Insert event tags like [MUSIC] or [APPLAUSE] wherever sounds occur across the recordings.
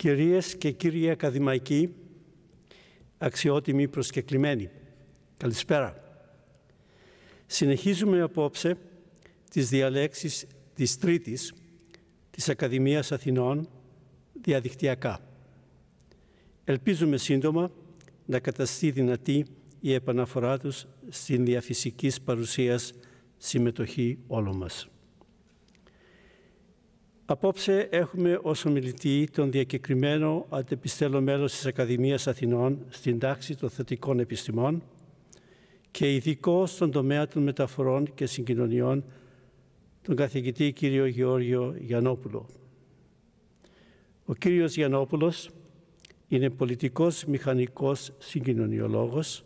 Κυρίες και κύριοι ακαδημαϊκοί, αξιότιμοι προσκεκλημένοι, καλησπέρα. Συνεχίζουμε απόψε τις διαλέξεις της Τρίτης της Ακαδημίας Αθηνών διαδικτυακά. Ελπίζουμε σύντομα να καταστεί δυνατή η επαναφορά τους στην διαφυσικής παρουσίας συμμετοχή όλων μας. Απόψε έχουμε ως ομιλητή τον διακεκριμένο αντεπιστέλο μέλος της Ακαδημίας Αθηνών στην τάξη των θετικών επιστημών και ειδικό στον τομέα των μεταφορών και συγκοινωνιών τον καθηγητή κύριο Γεώργιο Γιαννόπουλο. Ο κύριος Γιαννόπουλος είναι πολιτικός μηχανικός συγκοινωνιολόγος,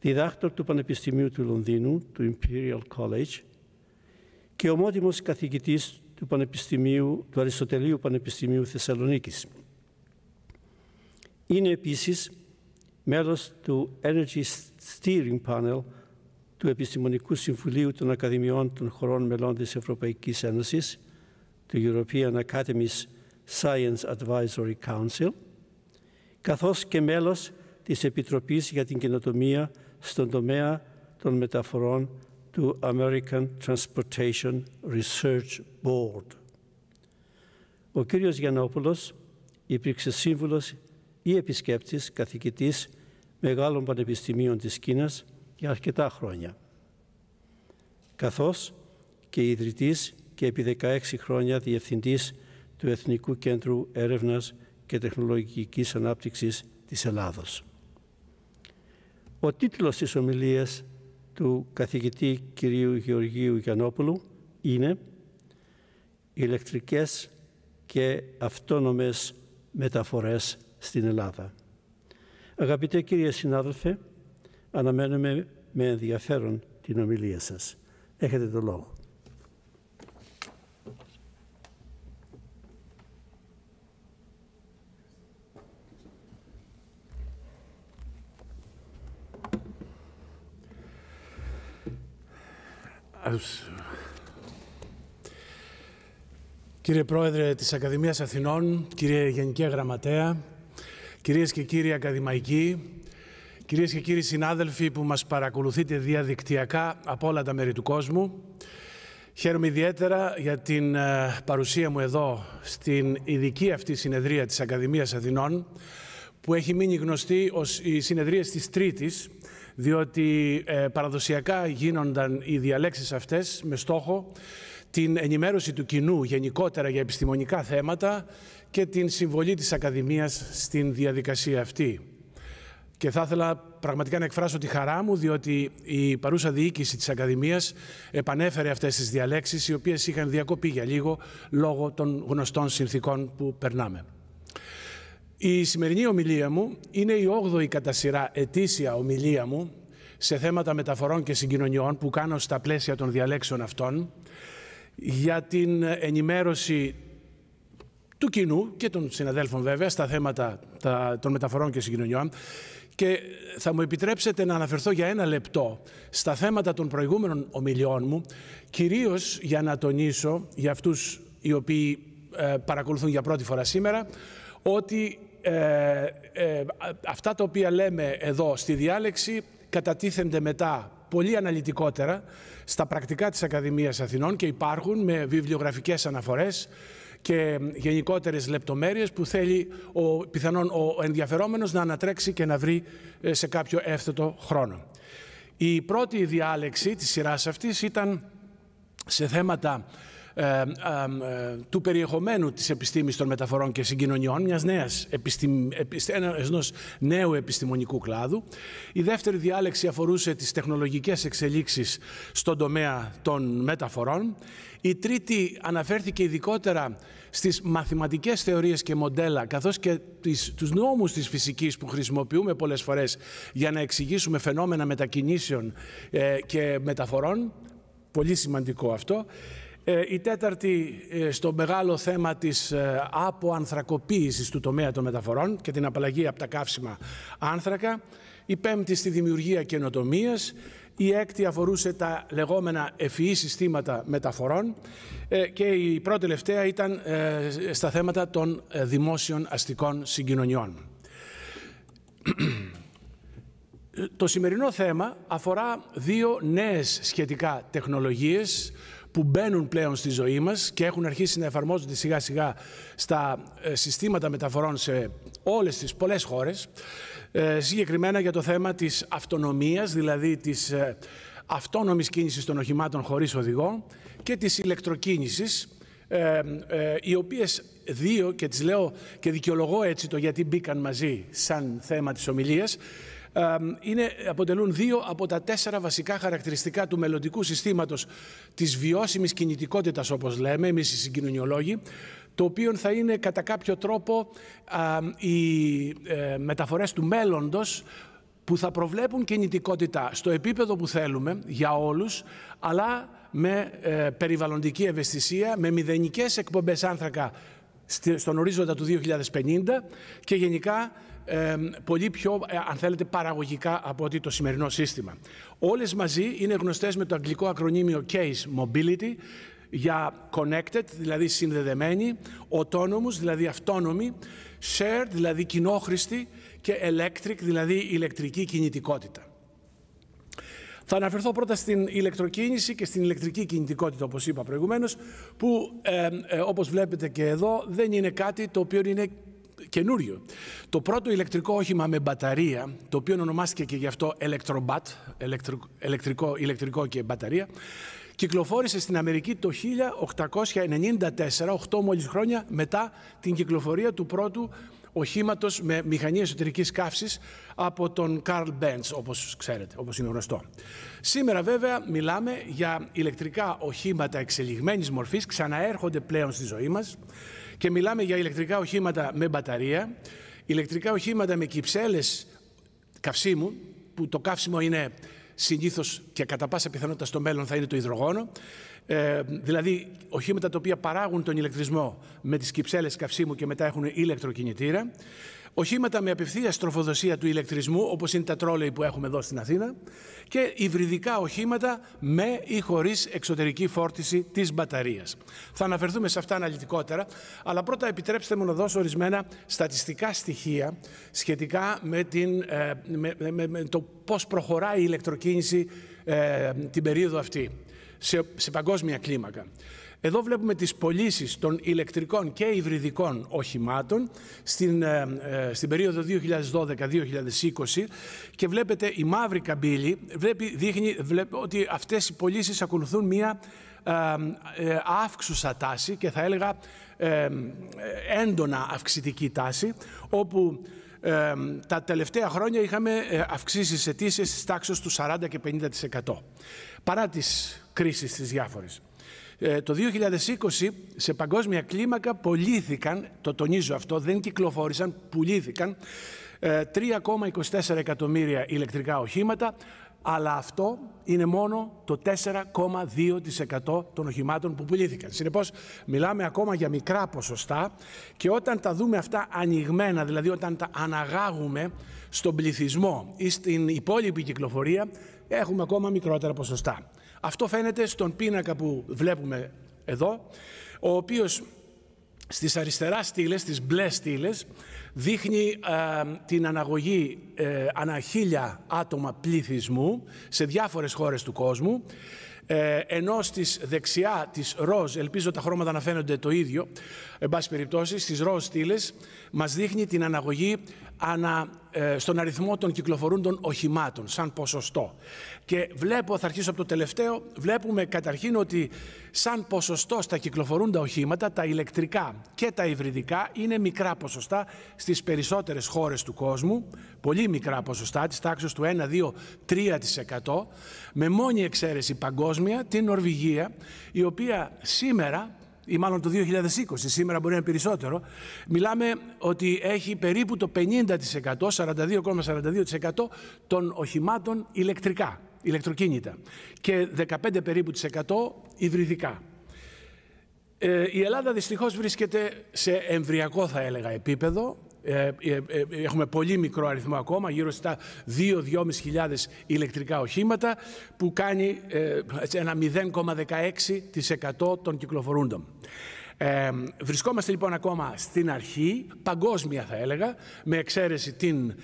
διδάκτορ του Πανεπιστημίου του Λονδίνου, του Imperial College και ομότιμος καθηγητής του, Πανεπιστημίου, του Αριστοτελείου Πανεπιστημίου Θεσσαλονίκης. Είναι επίσης μέλος του Energy Steering Panel του Επιστημονικού Συμβουλίου των Ακαδημιών των Χωρών Μελών της Ευρωπαϊκής Ένωσης, του European Academy's Science Advisory Council, καθώς και μέλος της Επιτροπής για την Καινοτομία στον τομέα των μεταφορών to American Transportation Research Board. Ο κύριος Γιαννόπουλος υπήρξε σύμβουλος ή επισκέπτης καθηγητής μεγάλων πανεπιστημίων της Κίνας για αρκετά χρόνια, καθώς και ιδρυτής και επί 16 χρόνια διευθυντής του Εθνικού Κέντρου Έρευνας και Τεχνολογικής Ανάπτυξης της Ελλάδος. Ο τίτλος της ομιλίας του καθηγητή κυρίου Γεωργίου Γιαννόπουλου είναι ηλεκτρικές και αυτόνομες μεταφορές στην Ελλάδα. Αγαπητέ κύριε συνάδελφε, αναμένουμε με ενδιαφέρον την ομιλία σας. Έχετε το λόγο. Κύριε Πρόεδρε της Ακαδημίας Αθηνών, κύριε Γενική Γραμματέα, κυρίες και κύριοι ακαδημαϊκοί, κυρίες και κύριοι συνάδελφοι που μας παρακολουθείτε διαδικτυακά από όλα τα μέρη του κόσμου, χαίρομαι ιδιαίτερα για την ε, παρουσία μου εδώ στην ειδική αυτή συνεδρία της Ακαδημίας Αθηνών, που έχει μείνει γνωστή ως η συνεδρία της Τρίτης, διότι ε, παραδοσιακά γίνονταν οι διαλέξεις αυτές με στόχο την ενημέρωση του κοινού γενικότερα για επιστημονικά θέματα και την συμβολή της Ακαδημίας στην διαδικασία αυτή. Και θα ήθελα πραγματικά να εκφράσω τη χαρά μου, διότι η παρούσα διοίκηση της Ακαδημίας επανέφερε αυτές τις διαλέξεις, οι οποίες είχαν διακοπεί για λίγο λόγω των γνωστών συνθήκων που περνάμε. Η σημερινή ομιλία μου είναι η 8η κατά σειρά ετήσια ομιλία μου σε θέματα μεταφορών και συγκοινωνιών που κάνω στα πλαίσια των διαλέξεων αυτών για την ενημέρωση του κοινού και των συναδέλφων βέβαια στα θέματα των μεταφορών και συγκοινωνιών και θα μου επιτρέψετε να αναφερθώ για ένα λεπτό στα θέματα των προηγούμενων ομιλιών μου κυρίως για να τονίσω για αυτούς οι οποίοι ε, παρακολουθούν για πρώτη φορά σήμερα ότι ε, ε, αυτά τα οποία λέμε εδώ στη διάλεξη κατατίθενται μετά πολύ αναλυτικότερα στα πρακτικά της Ακαδημίας Αθηνών και υπάρχουν με βιβλιογραφικές αναφορές και γενικότερες λεπτομέρειες που θέλει ο, πιθανόν ο ενδιαφερόμενος να ανατρέξει και να βρει ε, σε κάποιο εύθετο χρόνο. Η πρώτη διάλεξη της σειράς αυτής ήταν σε θέματα ε, ε, του περιεχομένου της επιστήμης των μεταφορών και συγκοινωνιών, μιας νέας ενός νέου επιστημονικού κλάδου. Η δεύτερη διάλεξη αφορούσε τις τεχνολογικές εξελίξεις στον τομέα των μεταφορών. Η τρίτη αναφέρθηκε ειδικότερα στις μαθηματικές θεωρίες και μοντέλα, καθώς και τις, τους νόμους της φυσικής που χρησιμοποιούμε πολλές φορές για να εξηγήσουμε φαινόμενα μετακινήσεων ε, και μεταφορών. Πολύ σημαντικό αυτό. Ε, η τέταρτη ε, στο μεγάλο θέμα της ε, αποανθρακοποίησης του τομέα των μεταφορών και την απαλλαγή από τα καύσιμα άνθρακα. Η πέμπτη στη δημιουργία καινοτομίας. Η έκτη αφορούσε τα λεγόμενα ευφυή συστήματα μεταφορών και η πρώτη τελευταία ήταν στα θέματα των δημόσιων αστικών συγκοινωνιών. Το σημερινό θέμα αφορά δύο νέες σχετικά τεχνολογίες που μπαίνουν πλέον στη ζωή μας και έχουν αρχίσει να εφαρμόζονται σιγά σιγά στα ε, συστήματα μεταφορών σε όλες τις πολλές χώρες, ε, συγκεκριμένα για το θέμα της αυτονομίας, δηλαδή της ε, αυτόνομης κίνησης των οχημάτων χωρίς οδηγό και της ηλεκτροκίνησης, οι οποίες δύο, και τις λέω και δικαιολογώ έτσι το γιατί μπήκαν μαζί σαν θέμα της ομιλίας, είναι, αποτελούν δύο από τα τέσσερα βασικά χαρακτηριστικά του μελλοντικού συστήματος της βιώσιμης κινητικότητας, όπως λέμε εμείς οι συγκοινωνιολόγοι, το οποίο θα είναι κατά κάποιο τρόπο α, οι ε, μεταφορές του μέλλοντος που θα προβλέπουν κινητικότητα στο επίπεδο που θέλουμε για όλους, αλλά με ε, περιβαλλοντική ευαισθησία, με μηδενικές εκπομπές άνθρακα στον ορίζοντα του 2050 και γενικά πολύ πιο, ε, αν θέλετε, παραγωγικά από ότι το σημερινό σύστημα. Όλες μαζί είναι γνωστές με το αγγλικό ακρονίμιο Case Mobility, για connected, δηλαδή συνδεδεμένοι, autonomous, δηλαδή αυτόνομοι, shared, δηλαδή κοινόχρηστη και electric, δηλαδή ηλεκτρική κινητικότητα. Θα αναφερθώ πρώτα στην ηλεκτροκίνηση και στην ηλεκτρική κινητικότητα, όπως είπα προηγουμένως, που, ε, όπως βλέπετε και εδώ, δεν είναι κάτι το οποίο είναι καινούριο. Το πρώτο ηλεκτρικό όχημα με μπαταρία, το οποίο ονομάστηκε και γι' αυτό Electrobat, ηλεκτρικό, ηλεκτρικό και μπαταρία, κυκλοφόρησε στην Αμερική το 1894, 8 μόλις χρόνια μετά την κυκλοφορία του πρώτου οχήματος με μηχανή εσωτερικής καύσης από τον Καρλ Μπέντ, όπως ξέρετε, όπως είναι γνωστό. Σήμερα, βέβαια, μιλάμε για ηλεκτρικά οχήματα εξελιγμένης μορφής, ξαναέρχονται πλέον στη ζωή μας. Και μιλάμε για ηλεκτρικά οχήματα με μπαταρία, ηλεκτρικά οχήματα με κυψέλες καυσίμου, που το καύσιμο είναι συνήθως και κατά πάσα πιθανότητα στο μέλλον θα είναι το υδρογόνο. Ε, δηλαδή, οχήματα τα οποία παράγουν τον ηλεκτρισμό με τις κυψέλες καυσίμου και μετά έχουν ηλεκτροκινητήρα οχήματα με απευθείας τροφοδοσία του ηλεκτρισμού, όπως είναι τα τρόλεϊ που έχουμε εδώ στην Αθήνα, και υβριδικά οχήματα με ή χωρίς εξωτερική φόρτιση της μπαταρίας. Θα αναφερθούμε σε αυτά αναλυτικότερα, αλλά πρώτα επιτρέψτε μου να δώσω ορισμένα στατιστικά στοιχεία σχετικά με, ε, το πώς προχωράει η ηλεκτροκίνηση ε, την περίοδο αυτή σε παγκόσμια κλίμακα. Εδώ βλέπουμε τις πωλήσεις των ηλεκτρικών και υβριδικών οχημάτων στην, ε, ε, στην περίοδο 2012-2020 και βλέπετε η μαύρη καμπύλη βλέπει, δείχνει βλέπει ότι αυτές οι πωλήσεις ακολουθούν μία ε, αύξουσα τάση και θα έλεγα έντονα αυξητική τάση όπου τα τελευταία χρόνια είχαμε αυξήσεις σε της τάξης του 40 και 50%. Παρά τις κρίσεις τις διάφορες. Ε, το 2020 σε παγκόσμια κλίμακα πουλήθηκαν, το τονίζω αυτό, δεν κυκλοφόρησαν, πουλήθηκαν 3,24 ε, εκατομμύρια ηλεκτρικά οχήματα, αλλά αυτό είναι μόνο το 4,2% των οχημάτων που πουλήθηκαν. Συνεπώς, μιλάμε ακόμα για μικρά ποσοστά και όταν τα δούμε αυτά ανοιγμένα, δηλαδή όταν τα αναγάγουμε στον πληθυσμό ή στην υπόλοιπη κυκλοφορία, έχουμε ακόμα μικρότερα ποσοστά. Αυτό φαίνεται στον πίνακα που βλέπουμε εδώ, ο οποίος στις αριστερά στήλες, στις μπλε στήλες, δείχνει την αναγωγή ε, ανά χίλια άτομα πληθυσμού σε διάφορες χώρες του κόσμου, ε, ενώ στις δεξιά της ροζ, ελπίζω τα χρώματα να φαίνονται το ίδιο, εν πάση περιπτώσει, στις ροζ στήλες μας δείχνει την αναγωγή ανά ε, στον αριθμό των κυκλοφορούντων οχημάτων, σαν ποσοστό. Και βλέπω, θα αρχίσω από το τελευταίο, βλέπουμε καταρχήν ότι σαν ποσοστό στα κυκλοφορούντα οχήματα, τα ηλεκτρικά και τα υβριδικά είναι μικρά ποσοστά στις περισσότερες χώρες του κόσμου, πολύ μικρά ποσοστά, της τάξης του 1, 2, 3%, με μόνη εξαίρεση παγκόσμια, την Νορβηγία, η οποία σήμερα ή μάλλον το 2020, σήμερα μπορεί να είναι περισσότερο, μιλάμε ότι έχει περίπου το 50%, 42,42% των οχημάτων ηλεκτρικά, ηλεκτροκίνητα και 15 περίπου το 100 υβριδικά. Ε, η Ελλάδα δυστυχώς βρίσκεται σε εμβριακό θα έλεγα επίπεδο ε, ε, ε, έχουμε πολύ μικρό αριθμό ακόμα, γύρω στα 2-2.500 χιλιάδες ηλεκτρικά οχήματα, που κάνει ε, ένα 0,16% των κυκλοφορούντων. Ε, βρισκόμαστε λοιπόν ακόμα στην αρχή, παγκόσμια θα έλεγα, με εξαίρεση την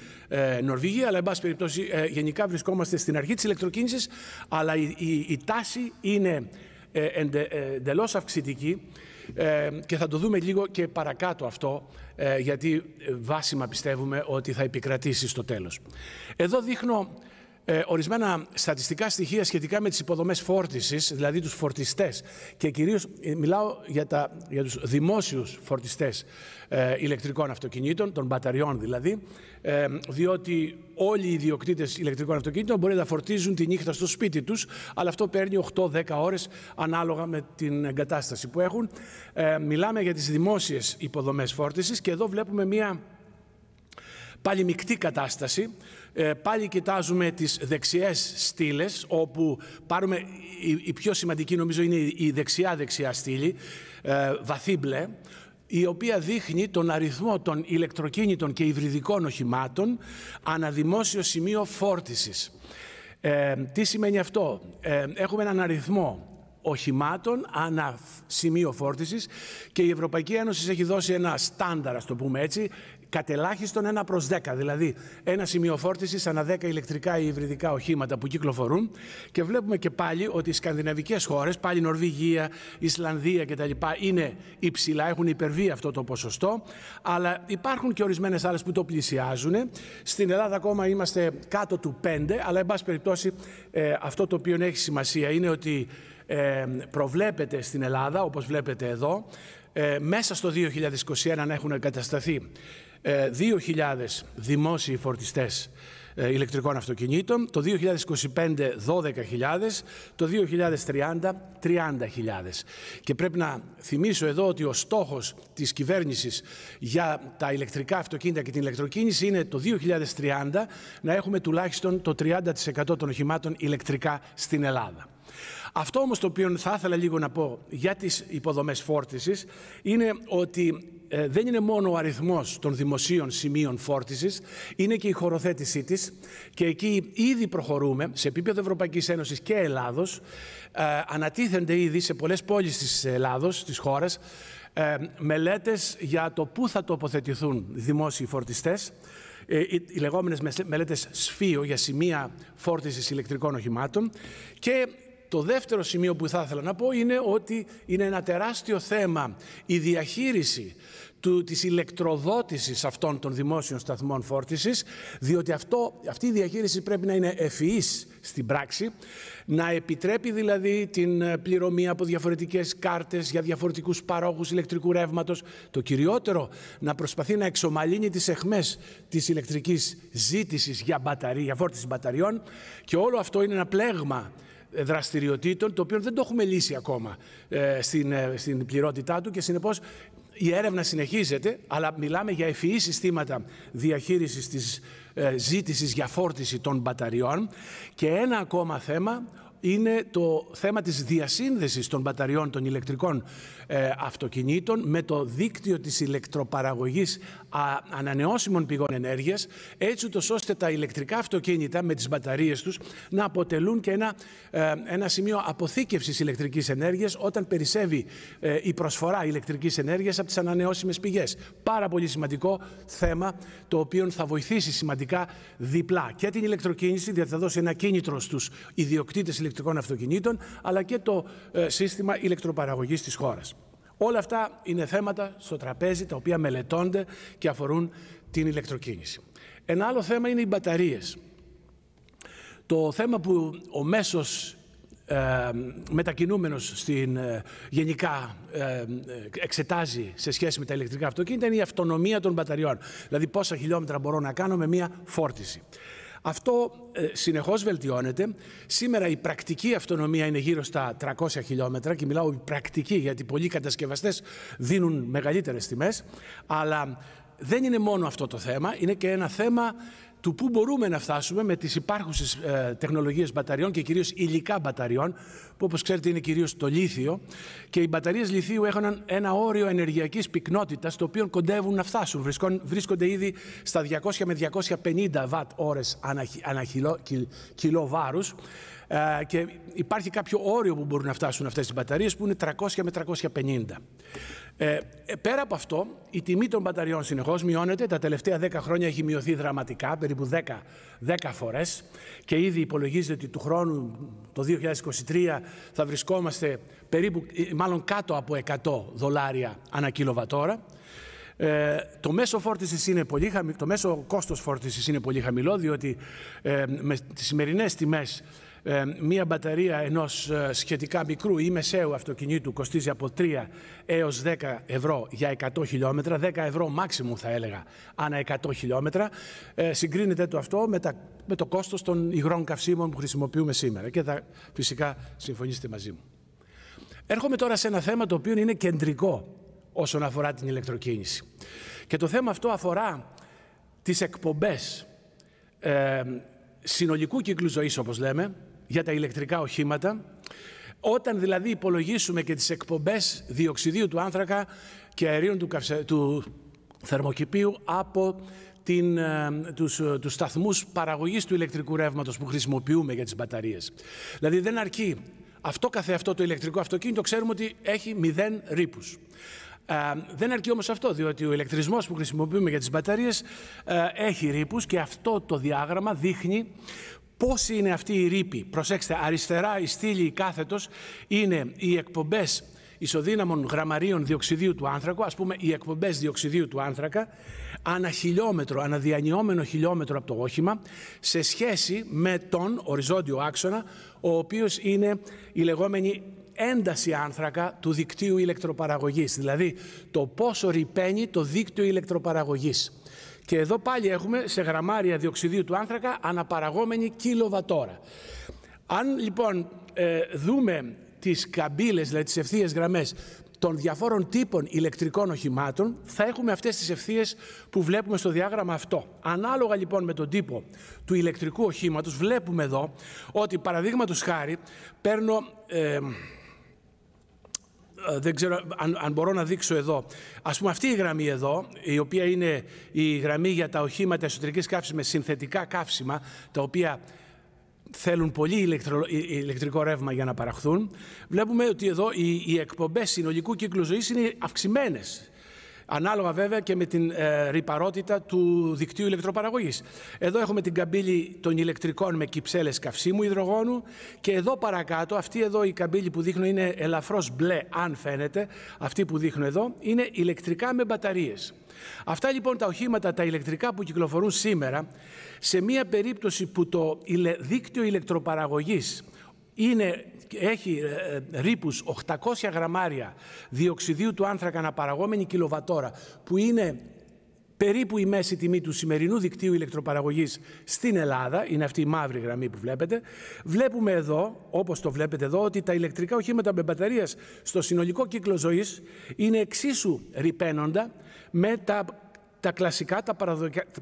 Νορβηγία, αλλά εν πάση περιπτώσει γενικά βρισκόμαστε στην αρχή της ηλεκτροκίνησης, αλλά η, η τάση είναι εντελώς αυξητική και θα το δούμε λίγο και παρακάτω αυτό, ε, γιατί ε, βάσιμα πιστεύουμε ότι θα επικρατήσει στο τέλος. Εδώ δείχνω ε, ορισμένα στατιστικά στοιχεία σχετικά με τις υποδομές φόρτισης, δηλαδή τους φορτιστές και κυρίως ε, μιλάω για, τα, για τους δημόσιους φορτιστές ε, ηλεκτρικών αυτοκινήτων, των μπαταριών δηλαδή, ε, διότι όλοι οι ιδιοκτήτες ηλεκτρικών αυτοκινήτων μπορεί να φορτίζουν τη νύχτα στο σπίτι τους, αλλά αυτό παίρνει 8-10 ώρες ανάλογα με την εγκατάσταση που έχουν. μιλάμε για τις δημόσιες υποδομές φόρτισης και εδώ βλέπουμε μία πάλι μεικτή κατάσταση. Ε, πάλι κοιτάζουμε τις δεξιές στήλες, όπου πάρουμε, η, πιο σημαντική νομίζω είναι η δεξιά-δεξιά στήλη, ε, βαθύ μπλε, η οποία δείχνει τον αριθμό των ηλεκτροκίνητων και υβριδικών οχημάτων αναδημόσιο σημείο φόρτισης. Ε, τι σημαίνει αυτό. Ε, έχουμε έναν αριθμό οχημάτων ανά σημείο φόρτισης και η Ευρωπαϊκή Ένωση έχει δώσει ένα στάνταρ, ας το πούμε έτσι, κατελάχιστον ένα προς 10. Δηλαδή ένα σημείο φόρτισης ανά 10 ηλεκτρικά ή υβριδικά οχήματα που κυκλοφορούν και βλέπουμε και πάλι ότι οι σκανδιναβικές χώρες, πάλι Νορβηγία, Ισλανδία κτλ. είναι υψηλά, έχουν υπερβεί αυτό το ποσοστό, αλλά υπάρχουν και ορισμένες άλλες που το πλησιάζουν. Στην Ελλάδα ακόμα είμαστε κάτω του 5, αλλά εν πάση περιπτώσει ε, αυτό το οποίο έχει σημασία είναι ότι ε, προβλέπεται στην Ελλάδα, όπως βλέπετε εδώ, ε, μέσα στο 2021 να έχουν εγκατασταθεί 2.000 ε, δημόσιοι φορτιστές ε, ηλεκτρικών αυτοκινήτων, το 2025 12.000, το 2030 30.000. Και πρέπει να θυμίσω εδώ ότι ο στόχος της κυβέρνησης για τα ηλεκτρικά αυτοκίνητα και την ηλεκτροκίνηση είναι το 2030 να έχουμε τουλάχιστον το 30% των οχημάτων ηλεκτρικά στην Ελλάδα. Αυτό όμως το οποίο θα ήθελα λίγο να πω για τις υποδομές φόρτισης είναι ότι ε, δεν είναι μόνο ο αριθμός των δημοσίων σημείων φόρτισης, είναι και η χωροθέτησή της και εκεί ήδη προχωρούμε σε επίπεδο Ευρωπαϊκής Ένωσης και Ελλάδος. Ε, ανατίθενται ήδη σε πολλές πόλεις της Ελλάδος, της χώρας, ε, μελέτες για το πού θα τοποθετηθούν δημόσιοι φορτιστές οι λεγόμενες μελέτες σφίο για σημεία φόρτισης ηλεκτρικών οχημάτων και το δεύτερο σημείο που θα ήθελα να πω είναι ότι είναι ένα τεράστιο θέμα η διαχείριση του, της ηλεκτροδότησης αυτών των δημόσιων σταθμών φόρτισης, διότι αυτό, αυτή η διαχείριση πρέπει να είναι ευφυής στην πράξη, να επιτρέπει δηλαδή την ε, πληρωμή από διαφορετικές κάρτες για διαφορετικούς παρόχους ηλεκτρικού ρεύματος. Το κυριότερο, να προσπαθεί να εξομαλύνει τις εχμές της ηλεκτρικής ζήτησης για, μπαταρί, για φόρτιση μπαταριών και όλο αυτό είναι ένα πλέγμα δραστηριοτήτων, το οποίο δεν το έχουμε λύσει ακόμα ε, ε, στην, πληρότητά του και συνεπώς η έρευνα συνεχίζεται, αλλά μιλάμε για ευφυή e e συστήματα διαχείρισης της ε, ζήτησης για φόρτιση των μπαταριών και ένα ακόμα θέμα είναι το θέμα της διασύνδεσης των μπαταριών των ηλεκτρικών ε, αυτοκινήτων με το δίκτυο της ηλεκτροπαραγωγής α, ανανεώσιμων πηγών ενέργειας, έτσι ούτως ώστε τα ηλεκτρικά αυτοκίνητα με τις μπαταρίες τους να αποτελούν και ένα, ε, ένα σημείο αποθήκευσης ηλεκτρικής ενέργειας όταν περισσεύει ε, η προσφορά ηλεκτρικής ενέργειας από τις ανανεώσιμες πηγές. Πάρα πολύ σημαντικό θέμα το οποίο θα βοηθήσει σημαντικά διπλά και την ηλεκτροκίνηση, διότι θα δώσει ένα κίνητρο στους ιδιοκτήτες ηλεκτροκίνησης ηλεκτρικών αυτοκινήτων, αλλά και το ε, σύστημα ηλεκτροπαραγωγής της χώρας. Όλα αυτά είναι θέματα στο τραπέζι τα οποία μελετώνται και αφορούν την ηλεκτροκίνηση. Ένα άλλο θέμα είναι οι μπαταρίες. Το θέμα που ο μέσος ε, μετακινούμενος στην, ε, γενικά εξετάζει σε σχέση με τα ηλεκτρικά αυτοκίνητα είναι η αυτονομία των μπαταριών. Δηλαδή πόσα χιλιόμετρα μπορώ να κάνω με μία φόρτιση. Αυτό ε, συνεχώς βελτιώνεται. Σήμερα η πρακτική αυτονομία είναι γύρω στα 300 χιλιόμετρα και μιλάω η πρακτική γιατί πολλοί κατασκευαστές δίνουν μεγαλύτερες τιμές. Αλλά δεν είναι μόνο αυτό το θέμα, είναι και ένα θέμα του πού μπορούμε να φτάσουμε με τις υπάρχουσες ε, τεχνολογίες μπαταριών και κυρίως υλικά μπαταριών, που όπως ξέρετε είναι κυρίως το λίθιο. Και οι μπαταρίες λιθίου έχουν ένα όριο ενεργειακής πυκνότητας, το οποίο κοντεύουν να φτάσουν. Βρισκόν, βρίσκονται ήδη στα 200 με 250 βατ ώρες ανά, ανά κιλο, βάρους. Ε, και υπάρχει κάποιο όριο που μπορούν να φτάσουν αυτές τις μπαταρίες που είναι 300 με 350. Ε, ε, πέρα από αυτό, η τιμή των μπαταριών συνεχώς μειώνεται. Τα τελευταία 10 χρόνια έχει μειωθεί δραματικά, περίπου 10, 10 φορές Και ήδη υπολογίζεται ότι του χρόνου, το 2023, θα βρισκόμαστε περίπου, ε, μάλλον κάτω από 100 δολάρια ανά κιλοβατόρα. Ε, το μέσο φόρτισης είναι πολύ το μέσο κόστος φόρτισης είναι πολύ χαμηλό διότι ε, με τις σημερινές τιμές μία μπαταρία ενός ε, σχετικά μικρού ή μεσαίου αυτοκινήτου κοστίζει από 3 έως 10 ευρώ για 100 χιλιόμετρα, 10 ευρώ μάξιμου θα έλεγα, ανά 100 χιλιόμετρα. Ε, συγκρίνεται το αυτό με, τα, με το κόστος των υγρών καυσίμων που χρησιμοποιούμε σήμερα και θα φυσικά συμφωνήσετε μαζί μου. Έρχομαι τώρα σε ένα θέμα το οποίο είναι κεντρικό όσον αφορά την ηλεκτροκίνηση. Και το θέμα αυτό αφορά τις εκπομπές ε, συνολικού κύκλου ζωής, όπως λέμε, για τα ηλεκτρικά οχήματα. Όταν δηλαδή υπολογίσουμε και τις εκπομπές διοξιδίου του άνθρακα και αερίων του, του θερμοκηπίου από την, ε, τους, ε, τους σταθμούς παραγωγής του ηλεκτρικού ρεύματος που χρησιμοποιούμε για τις μπαταρίες. Δηλαδή δεν αρκεί αυτό καθεαυτό το ηλεκτρικό αυτοκίνητο, ξέρουμε ότι έχει μηδέν ρήπους. Ε, δεν αρκεί όμως αυτό, διότι ο ηλεκτρισμός που χρησιμοποιούμε για τις μπαταρίες έχει ρήπους και αυτό το διάγραμμα δείχνει Πώς είναι αυτή η ρήπη. Προσέξτε, αριστερά η στήλη η κάθετος είναι οι εκπομπές ισοδύναμων γραμμαρίων διοξιδίου του άνθρακα, ας πούμε οι εκπομπές διοξιδίου του άνθρακα, ανά χιλιόμετρο, αναδιανυόμενο χιλιόμετρο από το όχημα, σε σχέση με τον οριζόντιο άξονα, ο οποίος είναι η λεγόμενη ένταση άνθρακα του δικτύου ηλεκτροπαραγωγής, δηλαδή το πόσο ρηπαίνει το δίκτυο ηλεκτροπαραγωγής. Και εδώ πάλι έχουμε σε γραμμάρια διοξιδίου του άνθρακα αναπαραγόμενη κιλοβατόρα. Αν λοιπόν ε, δούμε τις καμπύλες, δηλαδή τις ευθείες γραμμές των διαφόρων τύπων ηλεκτρικών οχημάτων, θα έχουμε αυτές τις ευθείες που βλέπουμε στο διάγραμμα αυτό. Ανάλογα λοιπόν με τον τύπο του ηλεκτρικού οχήματος, βλέπουμε εδώ ότι παραδείγματος χάρη παίρνω... Ε, ε, δεν ξέρω αν, αν, μπορώ να δείξω εδώ. Ας πούμε, αυτή η γραμμή εδώ, η οποία είναι η γραμμή για τα οχήματα εσωτερικής καύσης με συνθετικά καύσιμα, τα οποία θέλουν πολύ ηλεκτρο, ε, ηλεκτρικό ρεύμα για να παραχθούν, βλέπουμε ότι εδώ οι, οι εκπομπές συνολικού κύκλου ζωής είναι αυξημένες Ανάλογα βέβαια και με την ε, ρηπαρότητα του δικτύου ηλεκτροπαραγωγής. Εδώ έχουμε την καμπύλη των ηλεκτρικών με κυψέλες καυσίμου υδρογόνου και εδώ παρακάτω, αυτή εδώ η καμπύλη που δείχνω είναι ελαφρώς μπλε, αν φαίνεται, αυτή που δείχνω εδώ, είναι ηλεκτρικά με μπαταρίες. Αυτά λοιπόν τα οχήματα, τα ηλεκτρικά που κυκλοφορούν σήμερα, σε μία περίπτωση που το δίκτυο ηλεκτροπαραγωγής είναι, έχει ε, ε, ρήπους 800 γραμμάρια διοξιδίου του άνθρακα αναπαραγόμενη κιλοβατόρα που είναι περίπου η μέση τιμή του σημερινού δικτύου ηλεκτροπαραγωγής στην Ελλάδα, είναι αυτή η μαύρη γραμμή που βλέπετε, βλέπουμε εδώ, όπως το βλέπετε εδώ, ότι τα ηλεκτρικά οχήματα με μπαταρίες στο συνολικό κύκλο ζωής είναι εξίσου ρηπαίνοντα με τα τα κλασικά, τα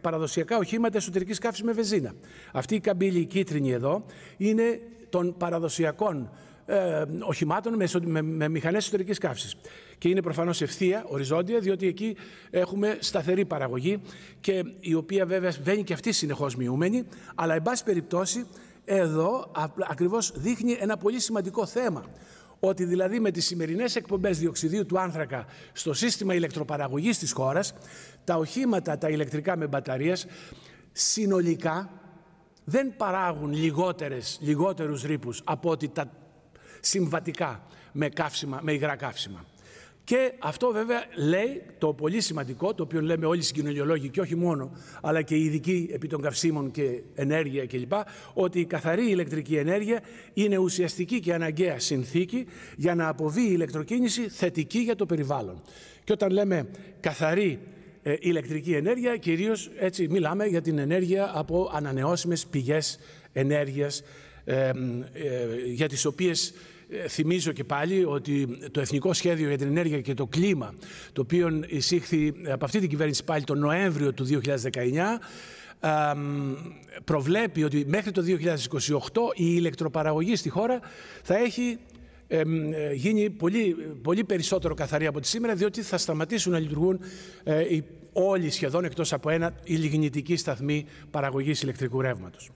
παραδοσιακά οχήματα εσωτερικής καύσης με βεζίνα. Αυτή η καμπύλη η κίτρινη εδώ είναι των παραδοσιακών ε, οχημάτων με, με, με μηχανές εσωτερικής καύσης. Και είναι προφανώς ευθεία, οριζόντια, διότι εκεί έχουμε σταθερή παραγωγή και η οποία βέβαια βαίνει και αυτή συνεχώς μειούμενη. Αλλά, εν πάση περιπτώσει, εδώ ακριβώς δείχνει ένα πολύ σημαντικό θέμα. Ότι δηλαδή με τις σημερινές εκπομπές διοξιδίου του άνθρακα στο σύστημα ηλεκτροπαραγωγής της χώρας, τα οχήματα τα ηλεκτρικά με μπαταρίες συνολικά δεν παράγουν λιγότερες, λιγότερους ρήπους από ότι τα συμβατικά με, καύσιμα, με υγρά καύσιμα. Και αυτό βέβαια λέει το πολύ σημαντικό, το οποίο λέμε όλοι οι συγκοινωνιολόγοι και όχι μόνο, αλλά και οι ειδικοί επί των καυσίμων και ενέργεια κλπ. Ότι η καθαρή ηλεκτρική ενέργεια είναι ουσιαστική και αναγκαία συνθήκη για να αποβεί η ηλεκτροκίνηση θετική για το περιβάλλον. Και όταν λέμε καθαρή ε, ηλεκτρική ενέργεια, κυρίως έτσι μιλάμε για την ενέργεια από ανανεώσιμες πηγές ενέργειας, ε, ε για τις οποίες ε, θυμίζω και πάλι ότι το Εθνικό Σχέδιο για την Ενέργεια και το Κλίμα, το οποίο εισήχθη από αυτή την κυβέρνηση πάλι τον Νοέμβριο του 2019, προβλέπει ότι μέχρι το 2028 η ηλεκτροπαραγωγή στη χώρα θα έχει ε, γίνει πολύ, πολύ περισσότερο καθαρή από τη σήμερα, διότι θα σταματήσουν να λειτουργούν ε, οι, όλοι σχεδόν εκτός από ένα η λιγνητική σταθμή παραγωγής ηλεκτρικού ρεύματος.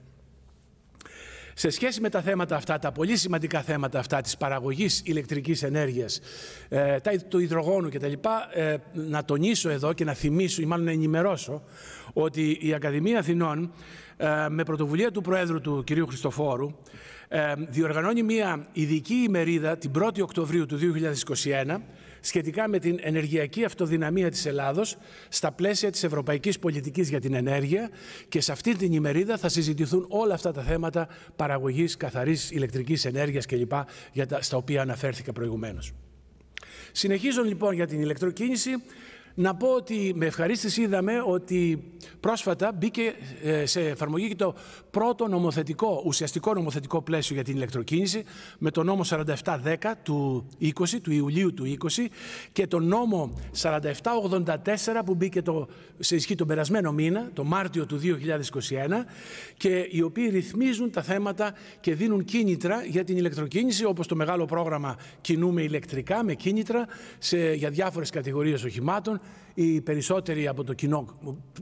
Σε σχέση με τα θέματα αυτά, τα πολύ σημαντικά θέματα αυτά της παραγωγής ηλεκτρικής ενέργειας, ε, του υδρογόνου κτλ, να τονίσω εδώ και να θυμίσω ή μάλλον να ενημερώσω ότι η Ακαδημία Αθηνών ε, με πρωτοβουλία του Προέδρου του κ. Χριστοφόρου ε, διοργανώνει μια ειδική ημερίδα την 1η Οκτωβρίου του 2021 σχετικά με την ενεργειακή αυτοδυναμία της Ελλάδος στα πλαίσια της ευρωπαϊκής πολιτικής για την ενέργεια και σε αυτή την ημερίδα θα συζητηθούν όλα αυτά τα θέματα παραγωγής καθαρής ηλεκτρικής ενέργειας κλπ. στα οποία αναφέρθηκα προηγουμένως. Συνεχίζω λοιπόν για την ηλεκτροκίνηση. Να πω ότι με ευχαρίστηση είδαμε ότι πρόσφατα μπήκε ε, σε εφαρμογή και το πρώτο νομοθετικό, ουσιαστικό νομοθετικό πλαίσιο για την ηλεκτροκίνηση με το νόμο 4710 του 20, του Ιουλίου του 20 και το νόμο 4784 που μπήκε το, σε ισχύ τον περασμένο μήνα, το Μάρτιο του 2021 και οι οποίοι ρυθμίζουν τα θέματα και δίνουν κίνητρα για την ηλεκτροκίνηση όπως το μεγάλο πρόγραμμα Κινούμε ηλεκτρικά με κίνητρα σε, για διάφορες κατηγορίες οχημάτων οι περισσότεροι από το κοινό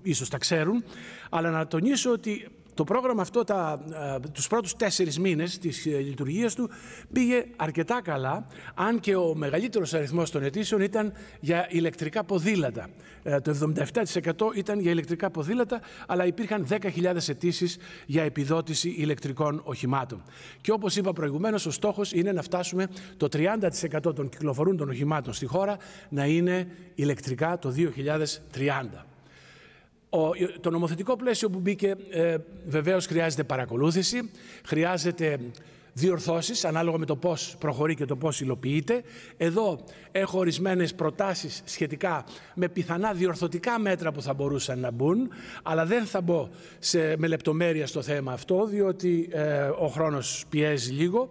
ίσως τα ξέρουν, αλλά να τονίσω ότι το πρόγραμμα αυτό τα, ε, τους πρώτους τέσσερις μήνες της ε, λειτουργίας του πήγε αρκετά καλά, αν και ο μεγαλύτερος αριθμός των αιτήσεων ήταν για ηλεκτρικά ποδήλατα. Ε, το 77% ήταν για ηλεκτρικά ποδήλατα, αλλά υπήρχαν 10.000 αιτήσεις για επιδότηση ηλεκτρικών οχημάτων. Και όπως είπα προηγουμένως, ο στόχος είναι να φτάσουμε το 30% των κυκλοφορούντων οχημάτων στη χώρα να είναι ηλεκτρικά το 2030 το νομοθετικό πλαίσιο που μπήκε ε, βεβαίως χρειάζεται παρακολούθηση, χρειάζεται διορθώσεις ανάλογα με το πώς προχωρεί και το πώς υλοποιείται. Εδώ έχω ορισμένες προτάσεις σχετικά με πιθανά διορθωτικά μέτρα που θα μπορούσαν να μπουν, αλλά δεν θα μπω με λεπτομέρεια στο θέμα αυτό, διότι ε, ο χρόνος πιέζει λίγο.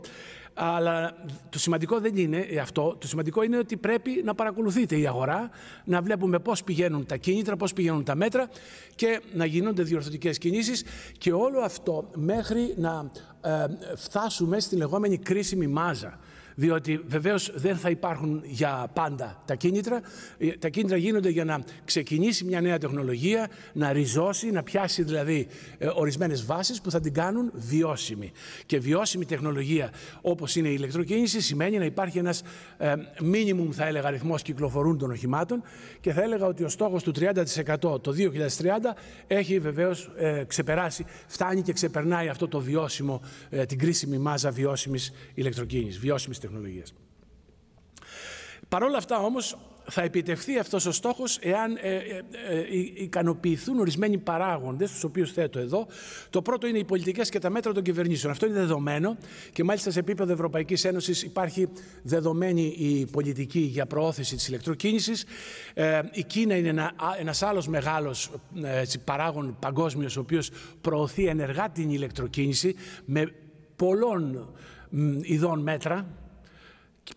Αλλά το σημαντικό δεν είναι αυτό. Το σημαντικό είναι ότι πρέπει να παρακολουθείτε η αγορά, να βλέπουμε πώς πηγαίνουν τα κίνητρα, πώς πηγαίνουν τα μέτρα και να γίνονται διορθωτικές κινήσεις. Και όλο αυτό μέχρι να ε, φτάσουμε στη λεγόμενη κρίσιμη μάζα διότι βεβαίως δεν θα υπάρχουν για πάντα τα κίνητρα. Ε, τα κίνητρα γίνονται για να ξεκινήσει μια νέα τεχνολογία, να ριζώσει, να πιάσει δηλαδή ε, ορισμένες βάσεις που θα την κάνουν βιώσιμη. Και βιώσιμη τεχνολογία όπως είναι η ηλεκτροκίνηση σημαίνει να υπάρχει ένας ε, minimum θα έλεγα αριθμός κυκλοφορούν των οχημάτων και θα έλεγα ότι ο στόχος του 30% το 2030 έχει βεβαίως ε, ξεπεράσει, φτάνει και ξεπερνάει αυτό το βιώσιμο, την κρίσιμη μάζα βιώσιμης ηλεκτροκίνησης, βιώσιμης Παρ' όλα αυτά όμως θα επιτευχθεί αυτός ο στόχος εάν ε, ε, ε, ε, ικανοποιηθούν ορισμένοι παράγοντες, τους οποίους θέτω εδώ. Το πρώτο είναι οι πολιτικές και τα μέτρα των κυβερνήσεων. Αυτό είναι δεδομένο και μάλιστα σε επίπεδο Ευρωπαϊκής Ένωσης υπάρχει δεδομένη η πολιτική για προώθηση της ηλεκτροκίνησης. η Κίνα είναι ένα, ένας άλλος μεγάλος έτσι, παράγον παγκόσμιος ο οποίος προωθεί ενεργά την ηλεκτροκίνηση με πολλών ειδών μέτρα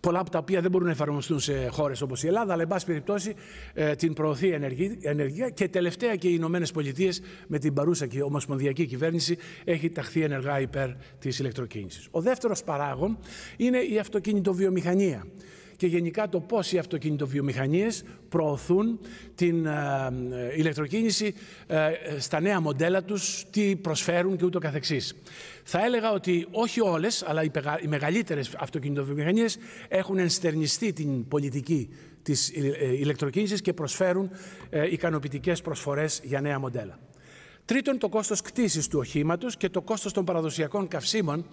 πολλά από τα οποία δεν μπορούν να εφαρμοστούν σε χώρες όπως η Ελλάδα, αλλά εν πάση περιπτώσει ε, την προωθεί η ενεργεία και τελευταία και οι Ηνωμένες Πολιτείες με την παρούσα και ομοσπονδιακή κυβέρνηση έχει ταχθεί ενεργά υπέρ της ηλεκτροκίνησης. Ο δεύτερος παράγων είναι η αυτοκινητοβιομηχανία και γενικά το πώς οι αυτοκινητοβιομηχανίες προωθούν την ε, ε, ηλεκτροκίνηση ε, στα νέα μοντέλα τους, τι προσφέρουν και ούτω καθεξής. Θα έλεγα ότι όχι όλες, αλλά οι, μεγαλύτερες αυτοκινητοβιομηχανίες έχουν ενστερνιστεί την πολιτική της ηλεκτροκίνησης και προσφέρουν ικανοποιητικές προσφορές για νέα μοντέλα. Τρίτον, το κόστος κτήσης του οχήματος και το κόστος των παραδοσιακών καυσίμων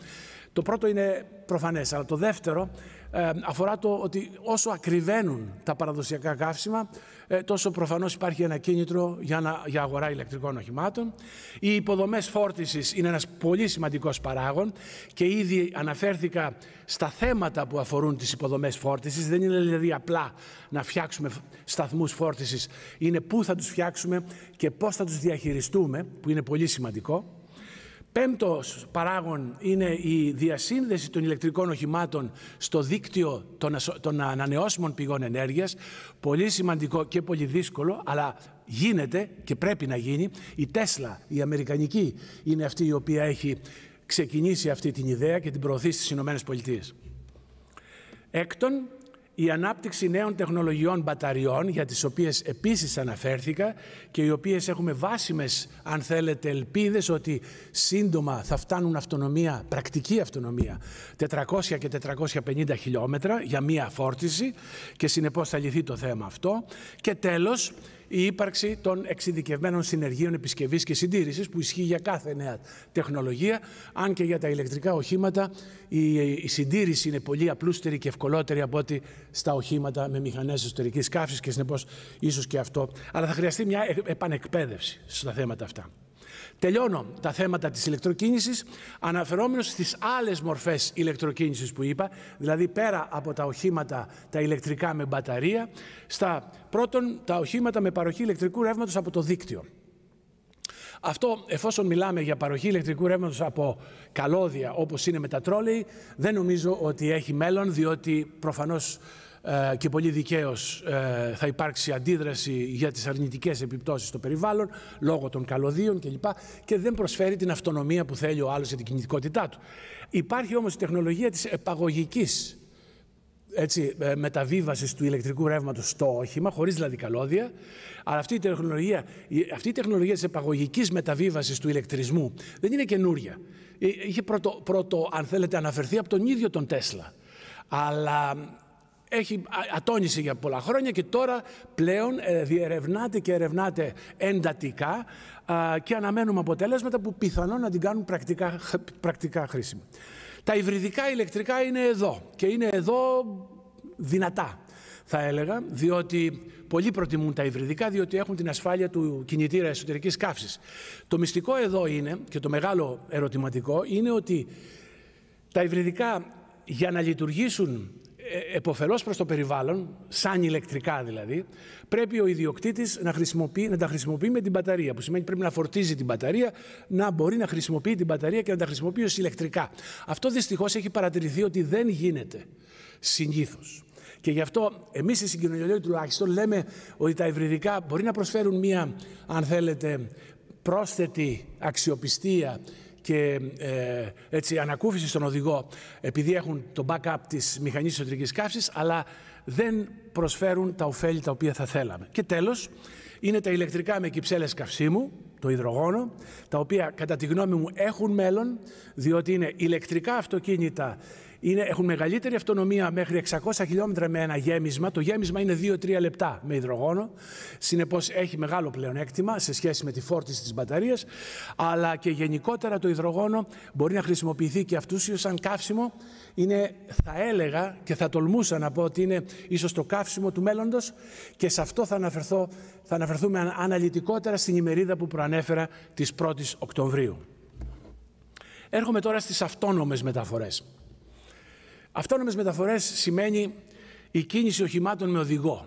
το πρώτο είναι προφανές. αλλά το δεύτερο ε, αφορά το ότι όσο ακριβένουν τα παραδοσιακά καύσιμα, ε, τόσο προφανώς υπάρχει ένα κίνητρο για, να, για αγορά ηλεκτρικών οχημάτων. Οι υποδομές φόρτισης είναι ένας πολύ σημαντικός παράγον και ήδη αναφέρθηκα στα θέματα που αφορούν τις υποδομές φόρτισης. Δεν είναι δηλαδή απλά να φτιάξουμε σταθμούς φόρτισης, είναι πού θα τους φτιάξουμε και πώς θα τους διαχειριστούμε, που είναι πολύ σημαντικό. Πέμπτος παράγον είναι η διασύνδεση των ηλεκτρικών οχημάτων στο δίκτυο των ανανεώσιμων πηγών ενέργειας. Πολύ σημαντικό και πολύ δύσκολο, αλλά γίνεται και πρέπει να γίνει. Η Τέσλα, η Αμερικανική, είναι αυτή η οποία έχει ξεκινήσει αυτή την ιδέα και την προωθεί στις Ηνωμένες Πολιτείες. Έκτον, η ανάπτυξη νέων τεχνολογιών μπαταριών, για τις οποίες επίσης αναφέρθηκα και οι οποίες έχουμε βάσιμες, αν θέλετε, ελπίδες ότι σύντομα θα φτάνουν αυτονομία, πρακτική αυτονομία, 400 και 450 χιλιόμετρα για μία φόρτιση και συνεπώς θα λυθεί το θέμα αυτό. Και τέλος, η ύπαρξη των εξειδικευμένων συνεργείων επισκευής και συντήρησης που ισχύει για κάθε νέα τεχνολογία. Αν και για τα ηλεκτρικά οχήματα η συντήρηση είναι πολύ απλούστερη και ευκολότερη από ότι στα οχήματα με μηχανές εσωτερικής καύσης και συνεπώς ίσως και αυτό. Αλλά θα χρειαστεί μια επανεκπαίδευση στα θέματα αυτά. Τελειώνω τα θέματα της ηλεκτροκίνησης αναφερόμενος στις άλλες μορφές ηλεκτροκίνησης που είπα, δηλαδή πέρα από τα οχήματα τα ηλεκτρικά με μπαταρία, στα πρώτον τα οχήματα με παροχή ηλεκτρικού ρεύματος από το δίκτυο. Αυτό, εφόσον μιλάμε για παροχή ηλεκτρικού ρεύματος από καλώδια όπως είναι με τα τρόλεϊ, δεν νομίζω ότι έχει μέλλον, διότι προφανώς ε, και πολύ δικαίως ε, θα υπάρξει αντίδραση για τις αρνητικές επιπτώσεις στο περιβάλλον λόγω των καλωδίων κλπ. και δεν προσφέρει την αυτονομία που θέλει ο άλλος για την κινητικότητά του. Υπάρχει όμως η τεχνολογία της επαγωγικής έτσι, ε, μεταβίβασης του ηλεκτρικού ρεύματος στο όχημα, χωρίς δηλαδή καλώδια. Αλλά αυτή η τεχνολογία, αυτή η τεχνολογία της επαγωγικής μεταβίβασης του ηλεκτρισμού δεν είναι καινούρια. Είχε πρώτο, πρώτο, αν θέλετε, αναφερθεί από τον ίδιο τον Τέσλα. Αλλά έχει ατόνιση για πολλά χρόνια και τώρα πλέον ε, διερευνάται και ερευνάται εντατικά και αναμένουμε αποτελέσματα που πιθανόν να την κάνουν πρακτικά, πρακτικά χρήσιμη. Τα υβριδικά ηλεκτρικά είναι εδώ και είναι εδώ δυνατά θα έλεγα, διότι πολλοί προτιμούν τα υβριδικά διότι έχουν την ασφάλεια του κινητήρα εσωτερικής καύσης. Το μυστικό εδώ είναι, και το μεγάλο ερωτηματικό, είναι ότι τα υβριδικά για να λειτουργήσουν ε, εποφελώς προς το περιβάλλον, σαν ηλεκτρικά δηλαδή, πρέπει ο ιδιοκτήτης να, χρησιμοποιεί, να τα χρησιμοποιεί με την μπαταρία, που σημαίνει πρέπει να φορτίζει την μπαταρία, να μπορεί να χρησιμοποιεί την μπαταρία και να τα χρησιμοποιεί ως ηλεκτρικά. Αυτό δυστυχώς έχει παρατηρηθεί ότι δεν γίνεται συνήθως. Και γι' αυτό εμείς οι συγκοινωνιολόγοι τουλάχιστον λέμε ότι τα υβριδικά μπορεί να προσφέρουν μία, αν θέλετε, πρόσθετη αξιοπιστία και ε, έτσι, ανακούφιση στον οδηγό επειδή έχουν το backup της μηχανής εσωτερικής καύσης αλλά δεν προσφέρουν τα ωφέλη τα οποία θα θέλαμε. Και τέλος είναι τα ηλεκτρικά με κυψέλες καυσίμου το υδρογόνο, τα οποία κατά τη γνώμη μου έχουν μέλλον, διότι είναι ηλεκτρικά αυτοκίνητα είναι, έχουν μεγαλύτερη αυτονομία μέχρι 600 χιλιόμετρα με ένα γέμισμα. Το γέμισμα είναι 2-3 λεπτά με υδρογόνο. Συνεπώς έχει μεγάλο πλεονέκτημα σε σχέση με τη φόρτιση της μπαταρίας. Αλλά και γενικότερα το υδρογόνο μπορεί να χρησιμοποιηθεί και αυτούσιο σαν καύσιμο. Είναι, θα έλεγα και θα τολμούσα να πω ότι είναι ίσως το καύσιμο του μέλλοντος και σε αυτό θα, αναφερθώ, θα αναφερθούμε αναλυτικότερα στην ημερίδα που προανέφερα της 1η Οκτωβρίου. Έρχομαι τώρα στις αυτόνομες μεταφορές. Αυτόνομες μεταφορές σημαίνει η κίνηση οχημάτων με οδηγό.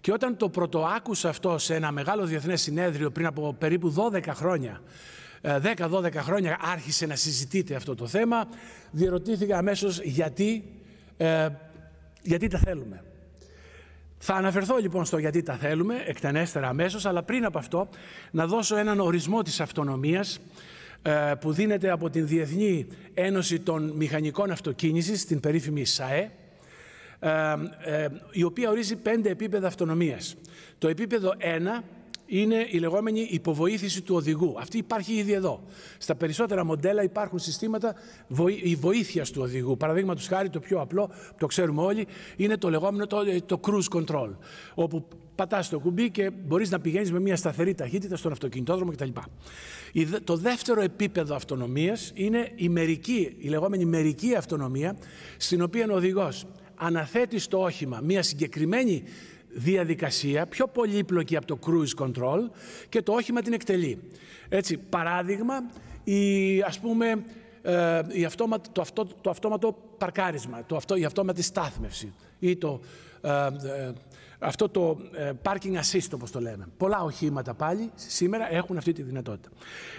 Και όταν το πρωτοάκουσα αυτό σε ένα μεγάλο διεθνές συνέδριο πριν από περίπου 12 χρόνια, 10-12 ε, χρόνια άρχισε να συζητείται αυτό το θέμα, διερωτήθηκα αμέσως γιατί, ε, γιατί τα θέλουμε. Θα αναφερθώ λοιπόν στο γιατί τα θέλουμε, εκτενέστερα αμέσως, αλλά πριν από αυτό να δώσω έναν ορισμό της αυτονομίας, ε, που δίνεται από την Διεθνή Ένωση των Μηχανικών Αυτοκίνησης, την περίφημη ΣΑΕ, ε, ε, η οποία ορίζει πέντε επίπεδα αυτονομίας. Το επίπεδο 1 είναι η λεγόμενη υποβοήθηση του οδηγού. Αυτή υπάρχει ήδη εδώ. Στα περισσότερα μοντέλα υπάρχουν συστήματα η βοήθεια του οδηγού. Παραδείγματος χάρη, το πιο απλό, το ξέρουμε όλοι, είναι το λεγόμενο το, cruise control. Όπου πατάς το κουμπί και μπορείς να πηγαίνεις με μια σταθερή ταχύτητα στον αυτοκινητόδρομο κτλ. Το δεύτερο επίπεδο αυτονομίας είναι η, μερική, η λεγόμενη μερική αυτονομία, στην οποία ο οδηγός αναθέτει στο όχημα μια συγκεκριμένη διαδικασία, πιο πολύπλοκη από το cruise control και το όχημα την εκτελεί. Έτσι, παράδειγμα, η, ας πούμε, ε, η αυτόμα, το, αυτό, το αυτόματο παρκάρισμα, το αυτό, η αυτόματη στάθμευση ή το, ε, ε, αυτό το ε, parking assist όπως το λέμε. Πολλά οχήματα πάλι σήμερα έχουν αυτή τη δυνατότητα.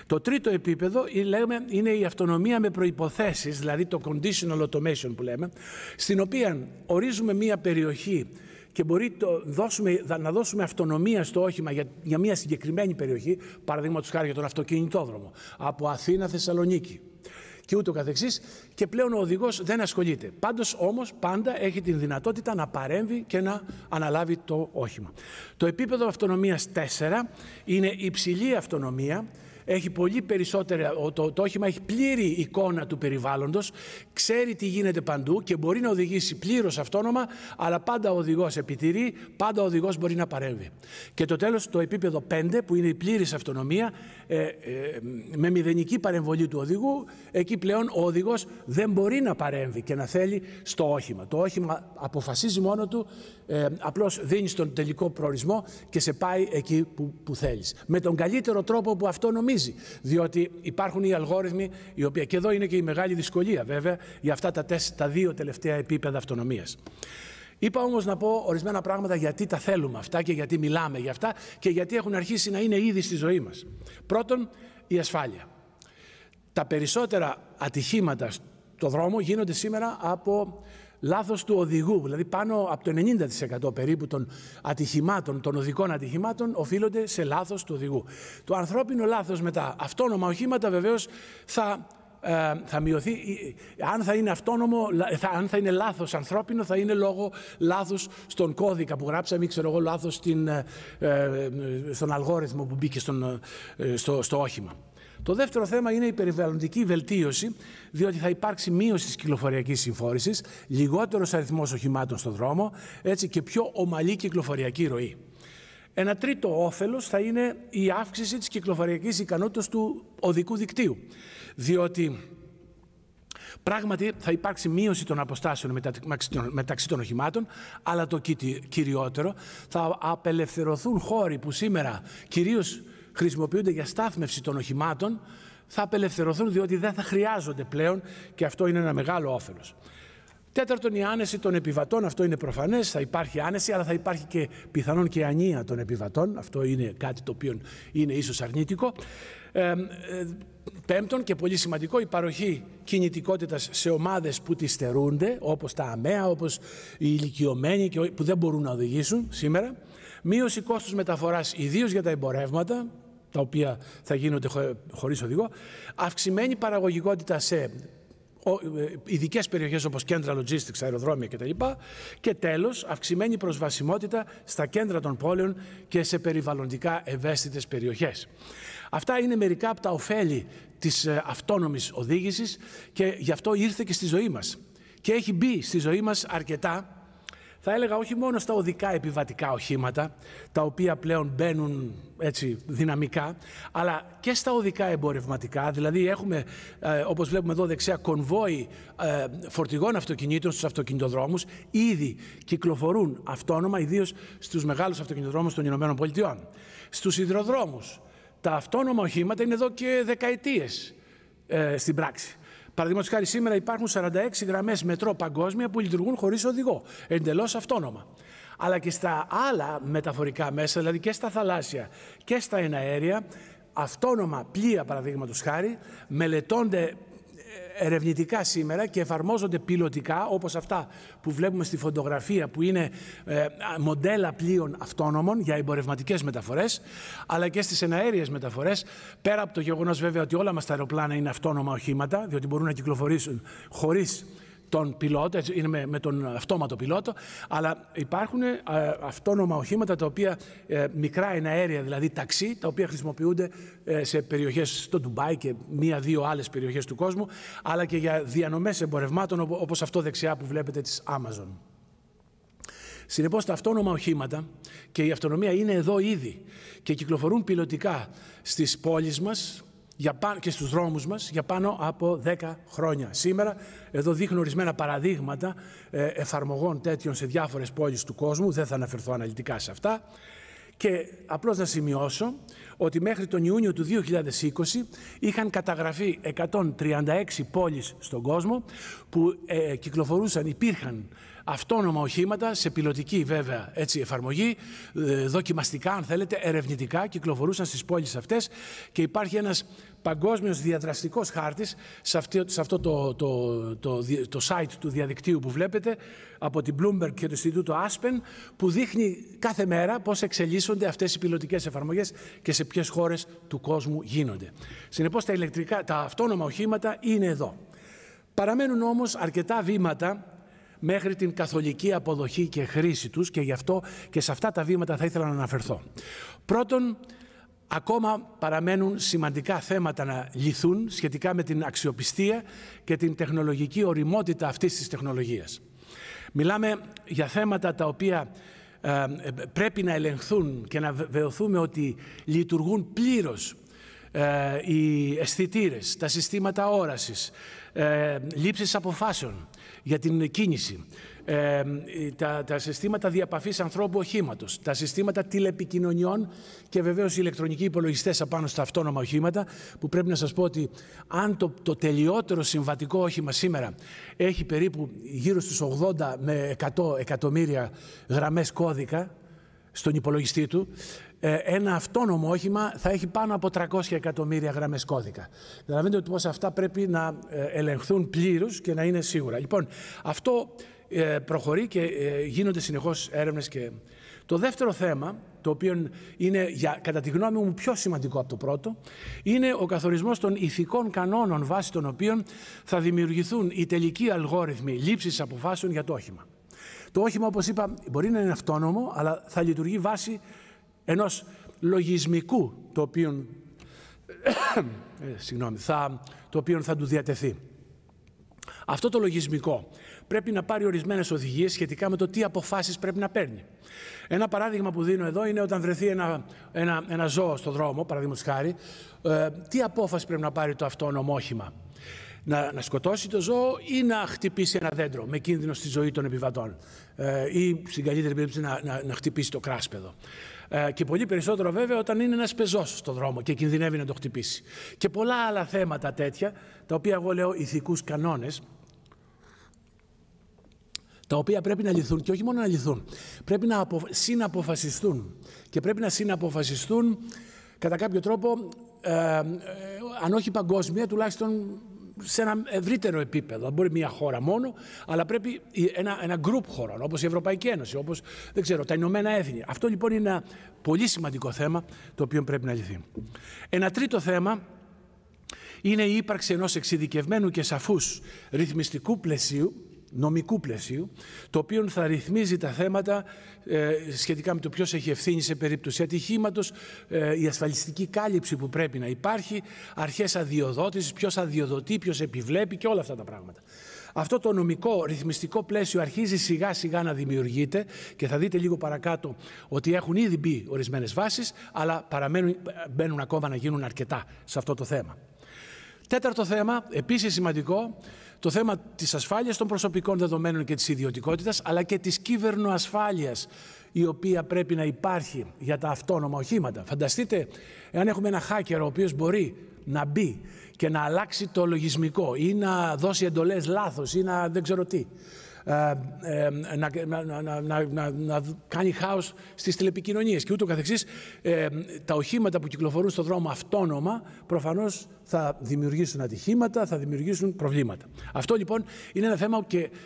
Το τρίτο επίπεδο λέμε, είναι η αυτονομία με προϋποθέσεις, δηλαδή το conditional automation που λέμε, στην οποία ορίζουμε μία περιοχή και μπορεί δώσουμε, να δώσουμε αυτονομία στο όχημα για, μια συγκεκριμένη περιοχή, παραδείγματος χάρη για τον αυτοκινητόδρομο, από Αθήνα Θεσσαλονίκη και ούτω καθεξής και πλέον ο οδηγός δεν ασχολείται. Πάντως όμως πάντα έχει την δυνατότητα να παρέμβει και να αναλάβει το όχημα. Το επίπεδο αυτονομίας 4 είναι υψηλή αυτονομία έχει πολύ περισσότερα, το, το όχημα έχει πλήρη εικόνα του περιβάλλοντος, ξέρει τι γίνεται παντού και μπορεί να οδηγήσει πλήρως αυτόνομα, αλλά πάντα ο οδηγός επιτηρεί, πάντα ο οδηγός μπορεί να παρέμβει. Και το τέλος, το επίπεδο 5, που είναι η πλήρης αυτονομία, ε, ε, με μηδενική παρεμβολή του οδηγού, εκεί πλέον ο οδηγός δεν μπορεί να παρέμβει και να θέλει στο όχημα. Το όχημα αποφασίζει μόνο του, ε, απλώς δίνεις τον τελικό προορισμό και σε πάει εκεί που, που θέλεις. Με τον καλύτερο τρόπο που αυτό διότι υπάρχουν οι αλγόριθμοι, οι οποίοι, και εδώ είναι και η μεγάλη δυσκολία βέβαια, για αυτά τα, τεσ, τα δύο τελευταία επίπεδα αυτονομίας. Είπα όμως να πω ορισμένα πράγματα γιατί τα θέλουμε αυτά και γιατί μιλάμε για αυτά και γιατί έχουν αρχίσει να είναι ήδη στη ζωή μας. Πρώτον, η ασφάλεια. Τα περισσότερα ατυχήματα στο δρόμο γίνονται σήμερα από λάθος του οδηγού. Δηλαδή πάνω από το 90% περίπου των ατυχημάτων, των οδικών ατυχημάτων οφείλονται σε λάθος του οδηγού. Το ανθρώπινο λάθος με τα αυτόνομα οχήματα βεβαίως θα, ε, θα μειωθεί. Ε, ε, αν θα είναι αυτόνομο, θα, αν θα είναι λάθος ανθρώπινο θα είναι λόγω λάθους στον κώδικα που γράψαμε ή ξέρω εγώ λάθος στον αλγόριθμο που μπήκε στον, στο, στο όχημα. Το δεύτερο θέμα είναι η περιβαλλοντική βελτίωση, διότι θα υπάρξει μείωση της κυκλοφοριακής συμφόρησης, λιγότερος αριθμός οχημάτων στον δρόμο, έτσι και πιο ομαλή κυκλοφοριακή ροή. Ένα τρίτο όφελος θα είναι η αύξηση της κυκλοφοριακής ικανότητας του οδικού δικτύου. Διότι Πράγματι θα υπάρξει μείωση των αποστάσεων μεταξύ των οχημάτων, αλλά το κυριότερο θα απελευθερωθούν χώροι που σήμερα κυρίως χρησιμοποιούνται για στάθμευση των οχημάτων θα απελευθερωθούν διότι δεν θα χρειάζονται πλέον και αυτό είναι ένα μεγάλο όφελος. Τέταρτον, η άνεση των επιβατών, αυτό είναι προφανές, θα υπάρχει άνεση, αλλά θα υπάρχει και πιθανόν και ανία των επιβατών. Αυτό είναι κάτι το οποίο είναι ίσως αρνητικό. Ε, πέμπτον και πολύ σημαντικό, η παροχή κινητικότητας σε ομάδες που τη στερούνται, όπως τα αμαία, όπως οι ηλικιωμένοι που δεν μπορούν να οδηγήσουν σήμερα. Μείωση κόστους μεταφοράς, ιδίως για τα εμπορεύματα, τα οποία θα γίνονται χωρίς οδηγό, αυξημένη παραγωγικότητα σε ε, ειδικές περιοχές όπως κέντρα logistics, αεροδρόμια κτλ. Και τέλος, αυξημένη προσβασιμότητα στα κέντρα των πόλεων και σε περιβαλλοντικά ευαίσθητες περιοχές. Αυτά είναι μερικά από τα ωφέλη της ε, αυτόνομης οδήγησης και γι' αυτό ήρθε και στη ζωή μας. Και έχει μπει στη ζωή μας αρκετά θα έλεγα όχι μόνο στα οδικά επιβατικά οχήματα, τα οποία πλέον μπαίνουν έτσι δυναμικά, αλλά και στα οδικά εμπορευματικά. Δηλαδή έχουμε, ε, όπως βλέπουμε εδώ δεξιά, κονβόι ε, φορτηγών αυτοκινήτων στους αυτοκινητοδρόμους. Ήδη κυκλοφορούν αυτόνομα, ιδίως στους μεγάλους αυτοκινητοδρόμους των ΗΠΑ. Στους υδροδρόμους, τα αυτόνομα οχήματα είναι εδώ και δεκαετίες ε, στην πράξη. Παραδείγματος χάρη, σήμερα υπάρχουν 46 γραμμές μετρό παγκόσμια που λειτουργούν χωρίς οδηγό, εντελώς αυτόνομα. Αλλά και στα άλλα μεταφορικά μέσα, δηλαδή και στα θαλάσσια και στα εναέρια, αυτόνομα πλοία παραδείγματος χάρη, μελετώνται ερευνητικά σήμερα και εφαρμόζονται πιλωτικά, όπως αυτά που βλέπουμε στη φωτογραφία, που είναι ε, μοντέλα πλοίων αυτόνομων για εμπορευματικές μεταφορές, αλλά και στις εναέριες μεταφορές, πέρα από το γεγονός βέβαια ότι όλα μας τα αεροπλάνα είναι αυτόνομα οχήματα, διότι μπορούν να κυκλοφορήσουν χωρίς τον πιλότο, έτσι, είναι με, τον αυτόματο πιλότο, αλλά υπάρχουν ε, αυτόνομα οχήματα τα οποία ε, μικρά είναι αέρια, δηλαδή ταξί, τα οποία χρησιμοποιούνται ε, σε περιοχές στο Ντουμπάι και μία-δύο άλλες περιοχές του κόσμου, αλλά και για διανομές εμπορευμάτων όπως αυτό δεξιά που βλέπετε της Amazon. Συνεπώς, τα αυτόνομα οχήματα και η αυτονομία είναι εδώ ήδη και κυκλοφορούν πιλωτικά στις πόλεις μας, για και στους δρόμους μας για πάνω από 10 χρόνια. Σήμερα εδώ δείχνω ορισμένα παραδείγματα ε, εφαρμογών τέτοιων σε διάφορες πόλεις του κόσμου, δεν θα αναφερθώ αναλυτικά σε αυτά. Και απλώς να σημειώσω ότι μέχρι τον Ιούνιο του 2020 είχαν καταγραφεί 136 πόλεις στον κόσμο που ε, κυκλοφορούσαν, υπήρχαν αυτόνομα οχήματα σε πιλωτική βέβαια έτσι, εφαρμογή, ε, δοκιμαστικά αν θέλετε, ερευνητικά, κυκλοφορούσαν στις πόλεις αυτές και υπάρχει ένας παγκόσμιος διαδραστικός χάρτης σε, αυτό το, το, το, το, site του διαδικτύου που βλέπετε από την Bloomberg και το Ινστιτούτο Aspen που δείχνει κάθε μέρα πώς εξελίσσονται αυτές οι πιλωτικές εφαρμογές και σε ποιες χώρες του κόσμου γίνονται. Συνεπώς τα, τα αυτόνομα οχήματα είναι εδώ. Παραμένουν όμως αρκετά βήματα μέχρι την καθολική αποδοχή και χρήση τους και γι' αυτό και σε αυτά τα βήματα θα ήθελα να αναφερθώ. Πρώτον, Ακόμα παραμένουν σημαντικά θέματα να λυθούν σχετικά με την αξιοπιστία και την τεχνολογική οριμότητα αυτής της τεχνολογίας. Μιλάμε για θέματα τα οποία ε, πρέπει να ελεγχθούν και να βεβαιωθούμε ότι λειτουργούν πλήρως ε, οι αισθητήρες, τα συστήματα όρασης, ε, αποφάσεων, για την κίνηση, ε, τα, τα συστήματα διαπαφής ανθρώπου οχήματος, τα συστήματα τηλεπικοινωνιών και βεβαίως οι ηλεκτρονικοί υπολογιστές απάνω στα αυτόνομα οχήματα, που πρέπει να σας πω ότι αν το, το τελειότερο συμβατικό όχημα σήμερα έχει περίπου γύρω στους 80 με 100 εκατομμύρια γραμμές κώδικα, στον υπολογιστή του. Ε, ένα αυτόνομο όχημα θα έχει πάνω από 300 εκατομμύρια γραμμές κώδικα. Καταλαβαίνετε ότι πώς αυτά πρέπει να ε, ελεγχθούν πλήρω και να είναι σίγουρα. Λοιπόν, αυτό ε, προχωρεί και γίνονται συνεχώς έρευνες και. Το δεύτερο θέμα, το οποίο είναι για, κατά τη γνώμη μου πιο σημαντικό από το πρώτο, είναι ο καθορισμός των ηθικών κανόνων βάσει των οποίων θα δημιουργηθούν οι τελικοί αλγόριθμοι λήψης αποφάσεων για το όχημα. Το όχημα, όπως είπα, μπορεί να είναι αυτόνομο, αλλά θα λειτουργεί βάσει ενός λογισμικού το οποίο, [COUGHS] ε, συγγνώμη, θα, το οποίο θα του διατεθεί. Αυτό το λογισμικό πρέπει να πάρει ορισμένες οδηγίες σχετικά με το τι αποφάσεις πρέπει να παίρνει. Ένα παράδειγμα που δίνω εδώ είναι όταν βρεθεί ένα, ένα, ένα ζώο στον δρόμο, παραδείγματος χάρη, ε, τι απόφαση πρέπει να πάρει το αυτόνομο όχημα. Να, να σκοτώσει το ζώο ή να χτυπήσει ένα δέντρο με κίνδυνο στη ζωή των επιβατών. Ε, ή στην καλύτερη περίπτωση να, να, να χτυπήσει το κράσπεδο. Ε, και πολύ περισσότερο βέβαια όταν είναι ένας πεζός στον δρόμο και κινδυνεύει να το χτυπήσει. Και πολλά άλλα θέματα τέτοια, τα οποία εγώ λέω ηθικούς κανόνες, τα οποία πρέπει να λυθούν και όχι μόνο να λυθούν, πρέπει να απο... συναποφασιστούν και πρέπει να συναποφασιστούν κατά κάποιο τρόπο, ε, ε αν όχι παγκόσμια, τουλάχιστον σε ένα ευρύτερο επίπεδο. Δεν μπορεί μια χώρα μόνο, αλλά πρέπει ένα, ένα group χωρών, όπως η Ευρωπαϊκή Ένωση, όπως δεν ξέρω, τα Ηνωμένα Έθνη. Αυτό λοιπόν είναι ένα πολύ σημαντικό θέμα το οποίο πρέπει να λυθεί. Ένα τρίτο θέμα είναι η ύπαρξη ενός εξειδικευμένου και σαφούς ρυθμιστικού πλαισίου νομικού πλαισίου, το οποίο θα ρυθμίζει τα θέματα ε, σχετικά με το ποιος έχει ευθύνη σε περίπτωση ατυχήματος, ε, η ασφαλιστική κάλυψη που πρέπει να υπάρχει, αρχές αδειοδότησης, ποιος αδειοδοτεί, ποιος επιβλέπει και όλα αυτά τα πράγματα. Αυτό το νομικό ρυθμιστικό πλαίσιο αρχίζει σιγά σιγά να δημιουργείται και θα δείτε λίγο παρακάτω ότι έχουν ήδη μπει ορισμένες βάσεις αλλά παραμένουν, μπαίνουν ακόμα να γίνουν αρκετά σε αυτό το θέμα. Τέταρτο θέμα, επίσης σημαντικό, το θέμα της ασφάλειας των προσωπικών δεδομένων και της ιδιωτικότητας, αλλά και της κυβερνοασφάλειας, η οποία πρέπει να υπάρχει για τα αυτόνομα οχήματα. Φανταστείτε, εάν έχουμε ένα hacker ο οποίος μπορεί να μπει και να αλλάξει το λογισμικό ή να δώσει εντολές λάθος ή να δεν ξέρω τι. Ε, ε, να, να, να, να κάνει χάος στις τηλεπικοινωνίες και ούτω καθεξής. Ε, τα οχήματα που κυκλοφορούν στον δρόμο αυτόνομα προφανώς θα δημιουργήσουν ατυχήματα, θα δημιουργήσουν προβλήματα. Αυτό λοιπόν είναι ένα θέμα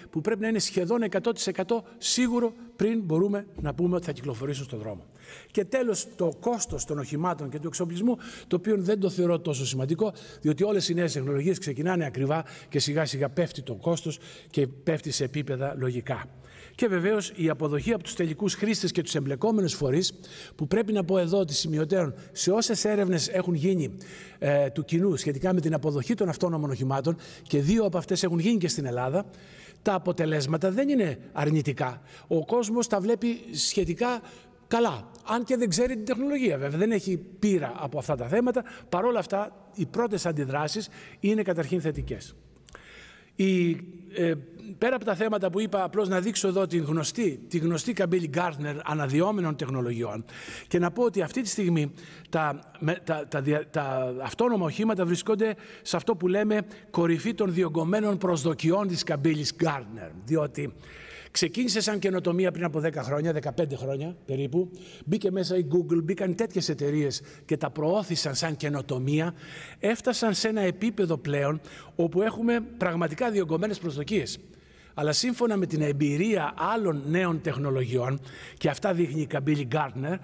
που πρέπει να είναι σχεδόν 100% σίγουρο πριν μπορούμε να πούμε ότι θα κυκλοφορήσουν στον δρόμο. Και τέλος, το κόστος των οχημάτων και του εξοπλισμού, το οποίο δεν το θεωρώ τόσο σημαντικό, διότι όλες οι νέες τεχνολογίες ξεκινάνε ακριβά και σιγά σιγά πέφτει το κόστος και πέφτει σε επίπεδα λογικά. Και βεβαίως η αποδοχή από τους τελικούς χρήστες και τους εμπλεκόμενους φορείς, που πρέπει να πω εδώ ότι σημειωτέων σε όσες έρευνες έχουν γίνει ε, του κοινού σχετικά με την αποδοχή των αυτόνομων οχημάτων, και δύο από αυτές έχουν γίνει και στην Ελλάδα, τα αποτελέσματα δεν είναι αρνητικά. Ο κόσμος τα βλέπει σχετικά καλά, αν και δεν ξέρει την τεχνολογία βέβαια, δεν έχει πείρα από αυτά τα θέματα. Παρ' όλα αυτά, οι πρώτες αντιδράσεις είναι καταρχήν θετικές. Η, ε, πέρα από τα θέματα που είπα, απλώς να δείξω εδώ τη γνωστή, τη γνωστή καμπύλη γκάρνερ αναδυόμενων τεχνολογιών και να πω ότι αυτή τη στιγμή τα, τα, τα, τα αυτόνομα οχήματα βρισκόνται σε αυτό που λέμε κορυφή των διωγγωμένων προσδοκιών της καμπύλης γκάρνερ, Διότι Ξεκίνησε σαν καινοτομία πριν από 10 χρόνια, 15 χρόνια περίπου. Μπήκε μέσα η Google, μπήκαν τέτοιες εταιρείες και τα προώθησαν σαν καινοτομία. Έφτασαν σε ένα επίπεδο πλέον όπου έχουμε πραγματικά διωγγωμένες προσδοκίες. Αλλά σύμφωνα με την εμπειρία άλλων νέων τεχνολογιών, και αυτά δείχνει η Καμπύλη Γκάρτνερ,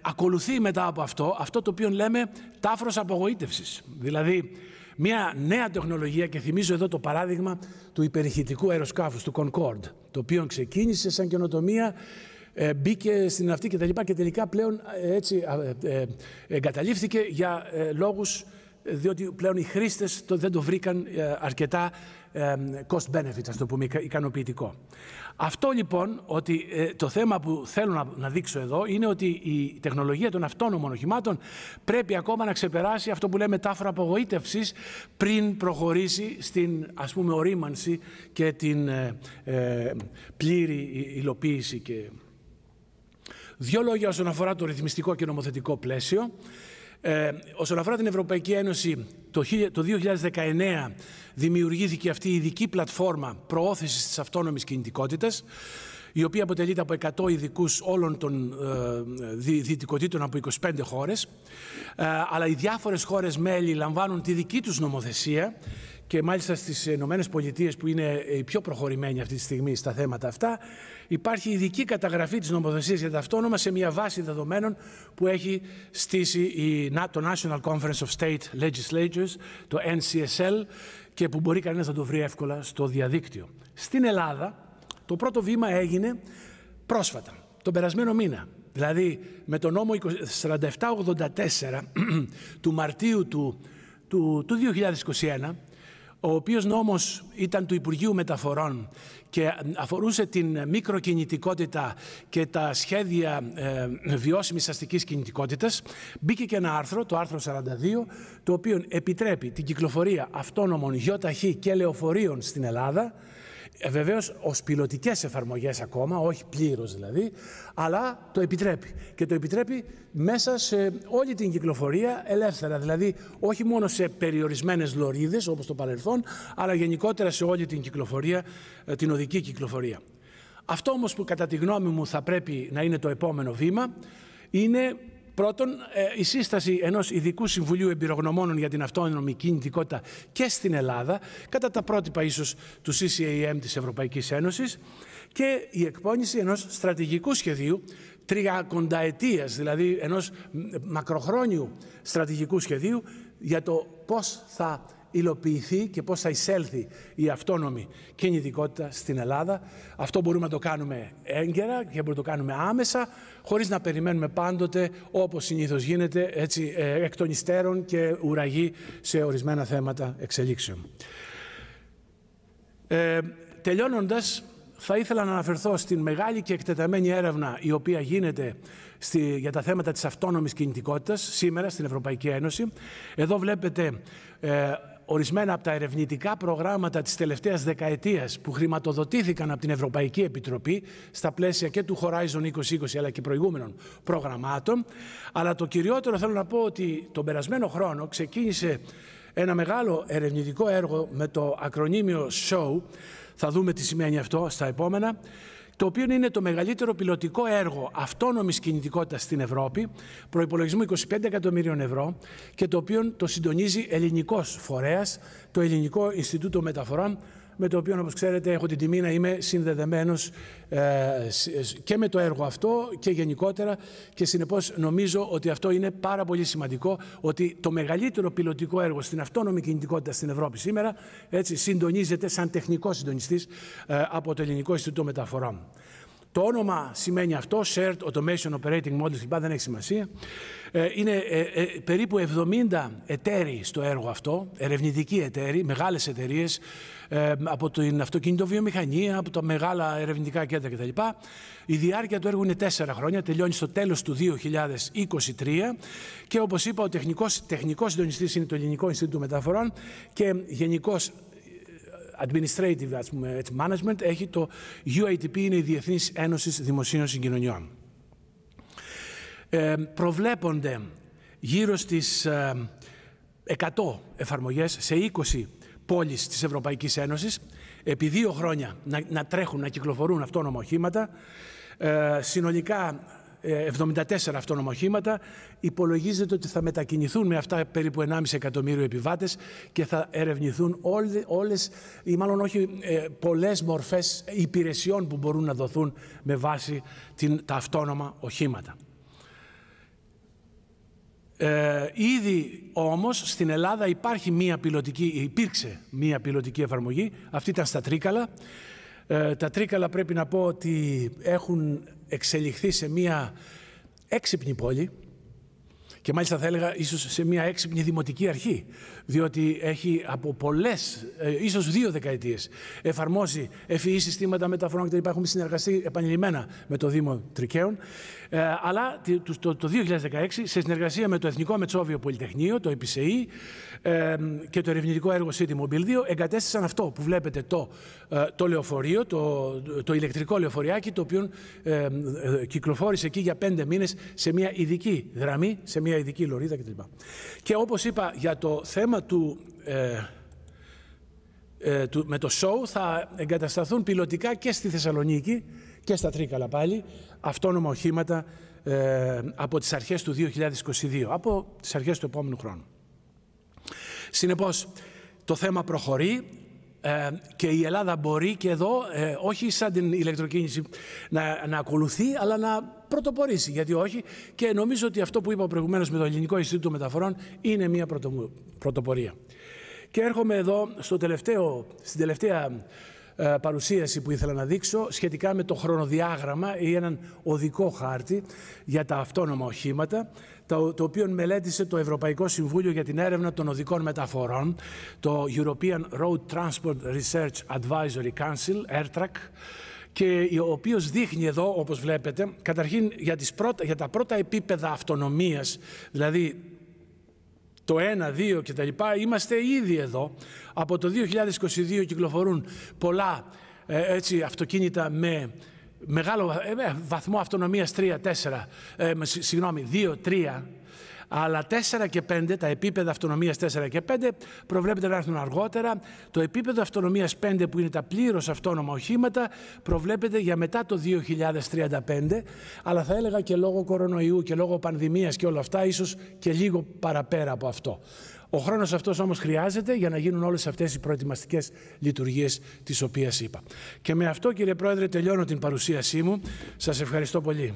ακολουθεί μετά από αυτό αυτό το οποίο λέμε τάφρος απογοήτευσης. Δηλαδή, μια νέα τεχνολογία και θυμίζω εδώ το παράδειγμα του υπερηχητικού αεροσκάφους, του Concorde, το οποίο ξεκίνησε σαν καινοτομία, ε, μπήκε στην αυτή και τα λοιπά και τελικά πλέον ε, έτσι ε, εγκαταλείφθηκε για λόγους διότι πλέον οι χρήστες δεν το βρήκαν αρκετά cost benefit, ας το πούμε, ικανοποιητικό. Αυτό λοιπόν, ότι ε, το θέμα που θέλω να δείξω εδώ είναι ότι η τεχνολογία των αυτόνομων οχημάτων πρέπει ακόμα να ξεπεράσει αυτό που λέμε τάφρα απογοήτευσης πριν προχωρήσει στην ας πούμε ορίμανση και την ε, ε πλήρη υλοποίηση. Δύο λόγια όσον αφορά το ρυθμιστικό και νομοθετικό πλαίσιο. Ε, όσον αφορά την Ευρωπαϊκή Ένωση, το 2019 δημιουργήθηκε αυτή η ειδική πλατφόρμα προώθησης της αυτόνομης κινητικότητας, η οποία αποτελείται από 100 ειδικούς όλων των ε, δυτικοτήτων από 25 χώρες, ε, αλλά οι διάφορες χώρες μέλη λαμβάνουν τη δική τους νομοθεσία και μάλιστα στις Ηνωμένες Πολιτείες που είναι ε, οι πιο προχωρημένοι αυτή τη στιγμή στα θέματα αυτά υπάρχει ειδική καταγραφή της νομοθεσίας για τα αυτόνομα σε μια βάση δεδομένων που έχει στήσει η, το National Conference of State Legislatures, το NCSL και που μπορεί κανένας να το βρει εύκολα στο διαδίκτυο. Στην Ελλάδα το πρώτο βήμα έγινε πρόσφατα, τον περασμένο μήνα, δηλαδή με το νόμο 4784 [CLEARS THROAT] του Μαρτίου του 2021 ο οποίος νόμος ήταν του Υπουργείου Μεταφορών και αφορούσε την μικροκινητικότητα και τα σχέδια ε, βιώσιμης αστικής κινητικότητας, μπήκε και ένα άρθρο, το άρθρο 42, το οποίο επιτρέπει την κυκλοφορία αυτόνομων γιοταχή και λεωφορείων στην Ελλάδα, ε, Βεβαίως, ως πιλωτικές εφαρμογές ακόμα, όχι πλήρως δηλαδή, αλλά το επιτρέπει. Και το επιτρέπει μέσα σε όλη την κυκλοφορία ελεύθερα. Δηλαδή, όχι μόνο σε περιορισμένες λωρίδες όπως το παρελθόν, αλλά γενικότερα σε όλη την κυκλοφορία, ε, την οδική κυκλοφορία. Αυτό όμως που κατά τη γνώμη μου θα πρέπει να είναι το επόμενο βήμα είναι Πρώτον, ε, η σύσταση ενός ειδικού συμβουλίου εμπειρογνωμόνων για την αυτόνομη κινητικότητα και στην Ελλάδα, κατά τα πρότυπα ίσως του CCAM της Ευρωπαϊκής Ένωσης, και η εκπόνηση ενός στρατηγικού σχεδίου τριακονταετίας, δηλαδή ενός μακροχρόνιου στρατηγικού σχεδίου για το πώς θα υλοποιηθεί και πώς θα εισέλθει η αυτόνομη κινητικότητα στην Ελλάδα. Αυτό μπορούμε να το κάνουμε έγκαιρα και μπορούμε να το κάνουμε άμεσα, χωρίς να περιμένουμε πάντοτε, όπως συνήθως γίνεται, έτσι, ε, εκ των υστέρων και ουραγή σε ορισμένα θέματα εξελίξεων. Ε, τελειώνοντας, θα ήθελα να αναφερθώ στην μεγάλη και εκτεταμένη έρευνα η οποία γίνεται στη, για τα θέματα της αυτόνομης κινητικότητας σήμερα στην Ευρωπαϊκή Ένωση. Εδώ βλέπετε ε, ορισμένα από τα ερευνητικά προγράμματα της τελευταίας δεκαετίας που χρηματοδοτήθηκαν από την Ευρωπαϊκή Επιτροπή στα πλαίσια και του Horizon 2020 αλλά και προηγούμενων προγραμμάτων. Αλλά το κυριότερο θέλω να πω ότι τον περασμένο χρόνο ξεκίνησε ένα μεγάλο ερευνητικό έργο με το ακρονίμιο SHOW. Θα δούμε τι σημαίνει αυτό στα επόμενα το οποίο είναι το μεγαλύτερο πιλωτικό έργο αυτόνομης κινητικότητας στην Ευρώπη, προϋπολογισμού 25 εκατομμύριων ευρώ και το οποίο το συντονίζει ελληνικός φορέας το Ελληνικό Ινστιτούτο Μεταφορών, με το οποίο, όπως ξέρετε, έχω την τιμή να είμαι συνδεδεμένος ε, και με το έργο αυτό και γενικότερα και συνεπώς νομίζω ότι αυτό είναι πάρα πολύ σημαντικό ότι το μεγαλύτερο πιλωτικό έργο στην αυτόνομη κινητικότητα στην Ευρώπη σήμερα έτσι, συντονίζεται σαν τεχνικός συντονιστής ε, από το Ελληνικό Ινστιτούτο Μεταφορών. Το όνομα σημαίνει αυτό, Shared Automation Operating Models, λοιπά, δεν έχει σημασία. Ε, είναι ε, ε, περίπου 70 εταίροι στο έργο αυτό, ερευνητικοί εταίροι, μεγάλες εταιρείες, από την αυτοκινητοβιομηχανία, από τα μεγάλα ερευνητικά κέντρα κτλ. Η διάρκεια του έργου είναι τέσσερα χρόνια, τελειώνει στο τέλος του 2023 και όπως είπα ο τεχνικός, τεχνικός συντονιστής είναι το Ελληνικό Ινστιτούτο Μεταφορών και γενικός administrative ας management έχει το UATP, είναι η Διεθνής Ένωσης Δημοσίων Συγκοινωνιών. Ε, προβλέπονται γύρω στις 100 ε, εφαρμογές σε 20 πόλεις της Ευρωπαϊκής Ένωσης επί δύο χρόνια να, να τρέχουν, να κυκλοφορούν αυτόνομα οχήματα. Ε, συνολικά 74 αυτόνομα οχήματα. Υπολογίζεται ότι θα μετακινηθούν με αυτά περίπου 1,5 εκατομμύριο επιβάτες και θα ερευνηθούν όλες, ή μάλλον όχι ε, πολλές μορφές υπηρεσιών που μπορούν να δοθούν με βάση την, τα αυτόνομα οχήματα. Ε, ήδη όμως στην Ελλάδα υπάρχει μία πιλωτική, υπήρξε μία πιλωτική εφαρμογή, αυτή ήταν στα Τρίκαλα ε, τα Τρίκαλα πρέπει να πω ότι έχουν εξελιχθεί σε μία έξυπνη πόλη και μάλιστα θα έλεγα ίσως σε μία έξυπνη δημοτική αρχή, διότι έχει από πολλές, ε, ίσως δύο δεκαετίες, εφαρμόσει ευφυή συστήματα μεταφορών τα υπάρχουν συνεργαστεί επανειλημμένα με το Δήμο Τρικαίων. Ε, αλλά το, το 2016, σε συνεργασία με το Εθνικό Μετσόβιο Πολυτεχνείο, το ΕΠΙΣΕΗ και το ερευνητικό έργο City Mobile 2, εγκατέστησαν αυτό που βλέπετε το, ε, το λεωφορείο, το, το ηλεκτρικό λεωφοριάκι, το οποίο ε, κυκλοφόρησε εκεί για πέντε μήνες σε μια ειδική γραμμή, σε μια ειδική λωρίδα κτλ. Και όπως είπα, για το θέμα του... Ε, με το σόου, θα εγκατασταθούν πιλωτικά και στη Θεσσαλονίκη και στα Τρίκαλα πάλι αυτόνομα οχήματα ε, από τις αρχές του 2022, από τις αρχές του επόμενου χρόνου. Συνεπώς, το θέμα προχωρεί ε, και η Ελλάδα μπορεί και εδώ, ε, όχι σαν την ηλεκτροκίνηση να, να ακολουθεί, αλλά να πρωτοπορήσει, γιατί όχι. Και νομίζω ότι αυτό που είπα προηγουμένως με το Ελληνικό Ινστιτούτο Μεταφορών είναι μια πρωτοπορία. Και έρχομαι εδώ στο τελευταίο, στην τελευταία ε, παρουσίαση που ήθελα να δείξω σχετικά με το χρονοδιάγραμμα ή έναν οδικό χάρτη για τα αυτόνομα οχήματα, το, οποίο μελέτησε το Ευρωπαϊκό Συμβούλιο για την Έρευνα των Οδικών Μεταφορών, το European Road Transport Research Advisory Council, ERTRAC, και ο οποίος δείχνει εδώ, όπως βλέπετε, καταρχήν για, τις πρώτα, για τα πρώτα επίπεδα αυτονομίας, δηλαδή το 1, 2 κτλ. Είμαστε ήδη εδώ. Από το 2022 κυκλοφορούν πολλά ε, έτσι, αυτοκίνητα με μεγάλο ε, βαθμό αυτονομίας 3-4, ε, συγγνώμη, 2-3, αλλά 4 και 5, τα επίπεδα αυτονομίας 4 και 5, προβλέπεται να έρθουν αργότερα. Το επίπεδο αυτονομίας 5, που είναι τα πλήρως αυτόνομα οχήματα, προβλέπεται για μετά το 2035. Αλλά θα έλεγα και λόγω κορονοϊού και λόγω πανδημίας και όλα αυτά, ίσως και λίγο παραπέρα από αυτό. Ο χρόνος αυτός όμως χρειάζεται για να γίνουν όλες αυτές οι προετοιμαστικές λειτουργίες τις οποίες είπα. Και με αυτό κύριε Πρόεδρε τελειώνω την παρουσίασή μου. Σας ευχαριστώ πολύ.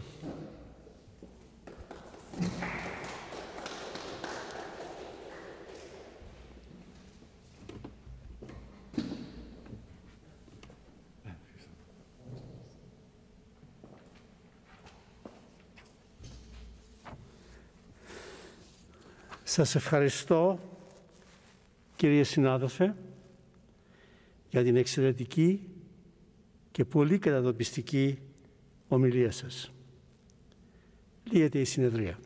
Σας ευχαριστώ, κύριε συνάδελφε, για την εξαιρετική και πολύ καταδοπιστική ομιλία σας. Λύεται η συνεδρία.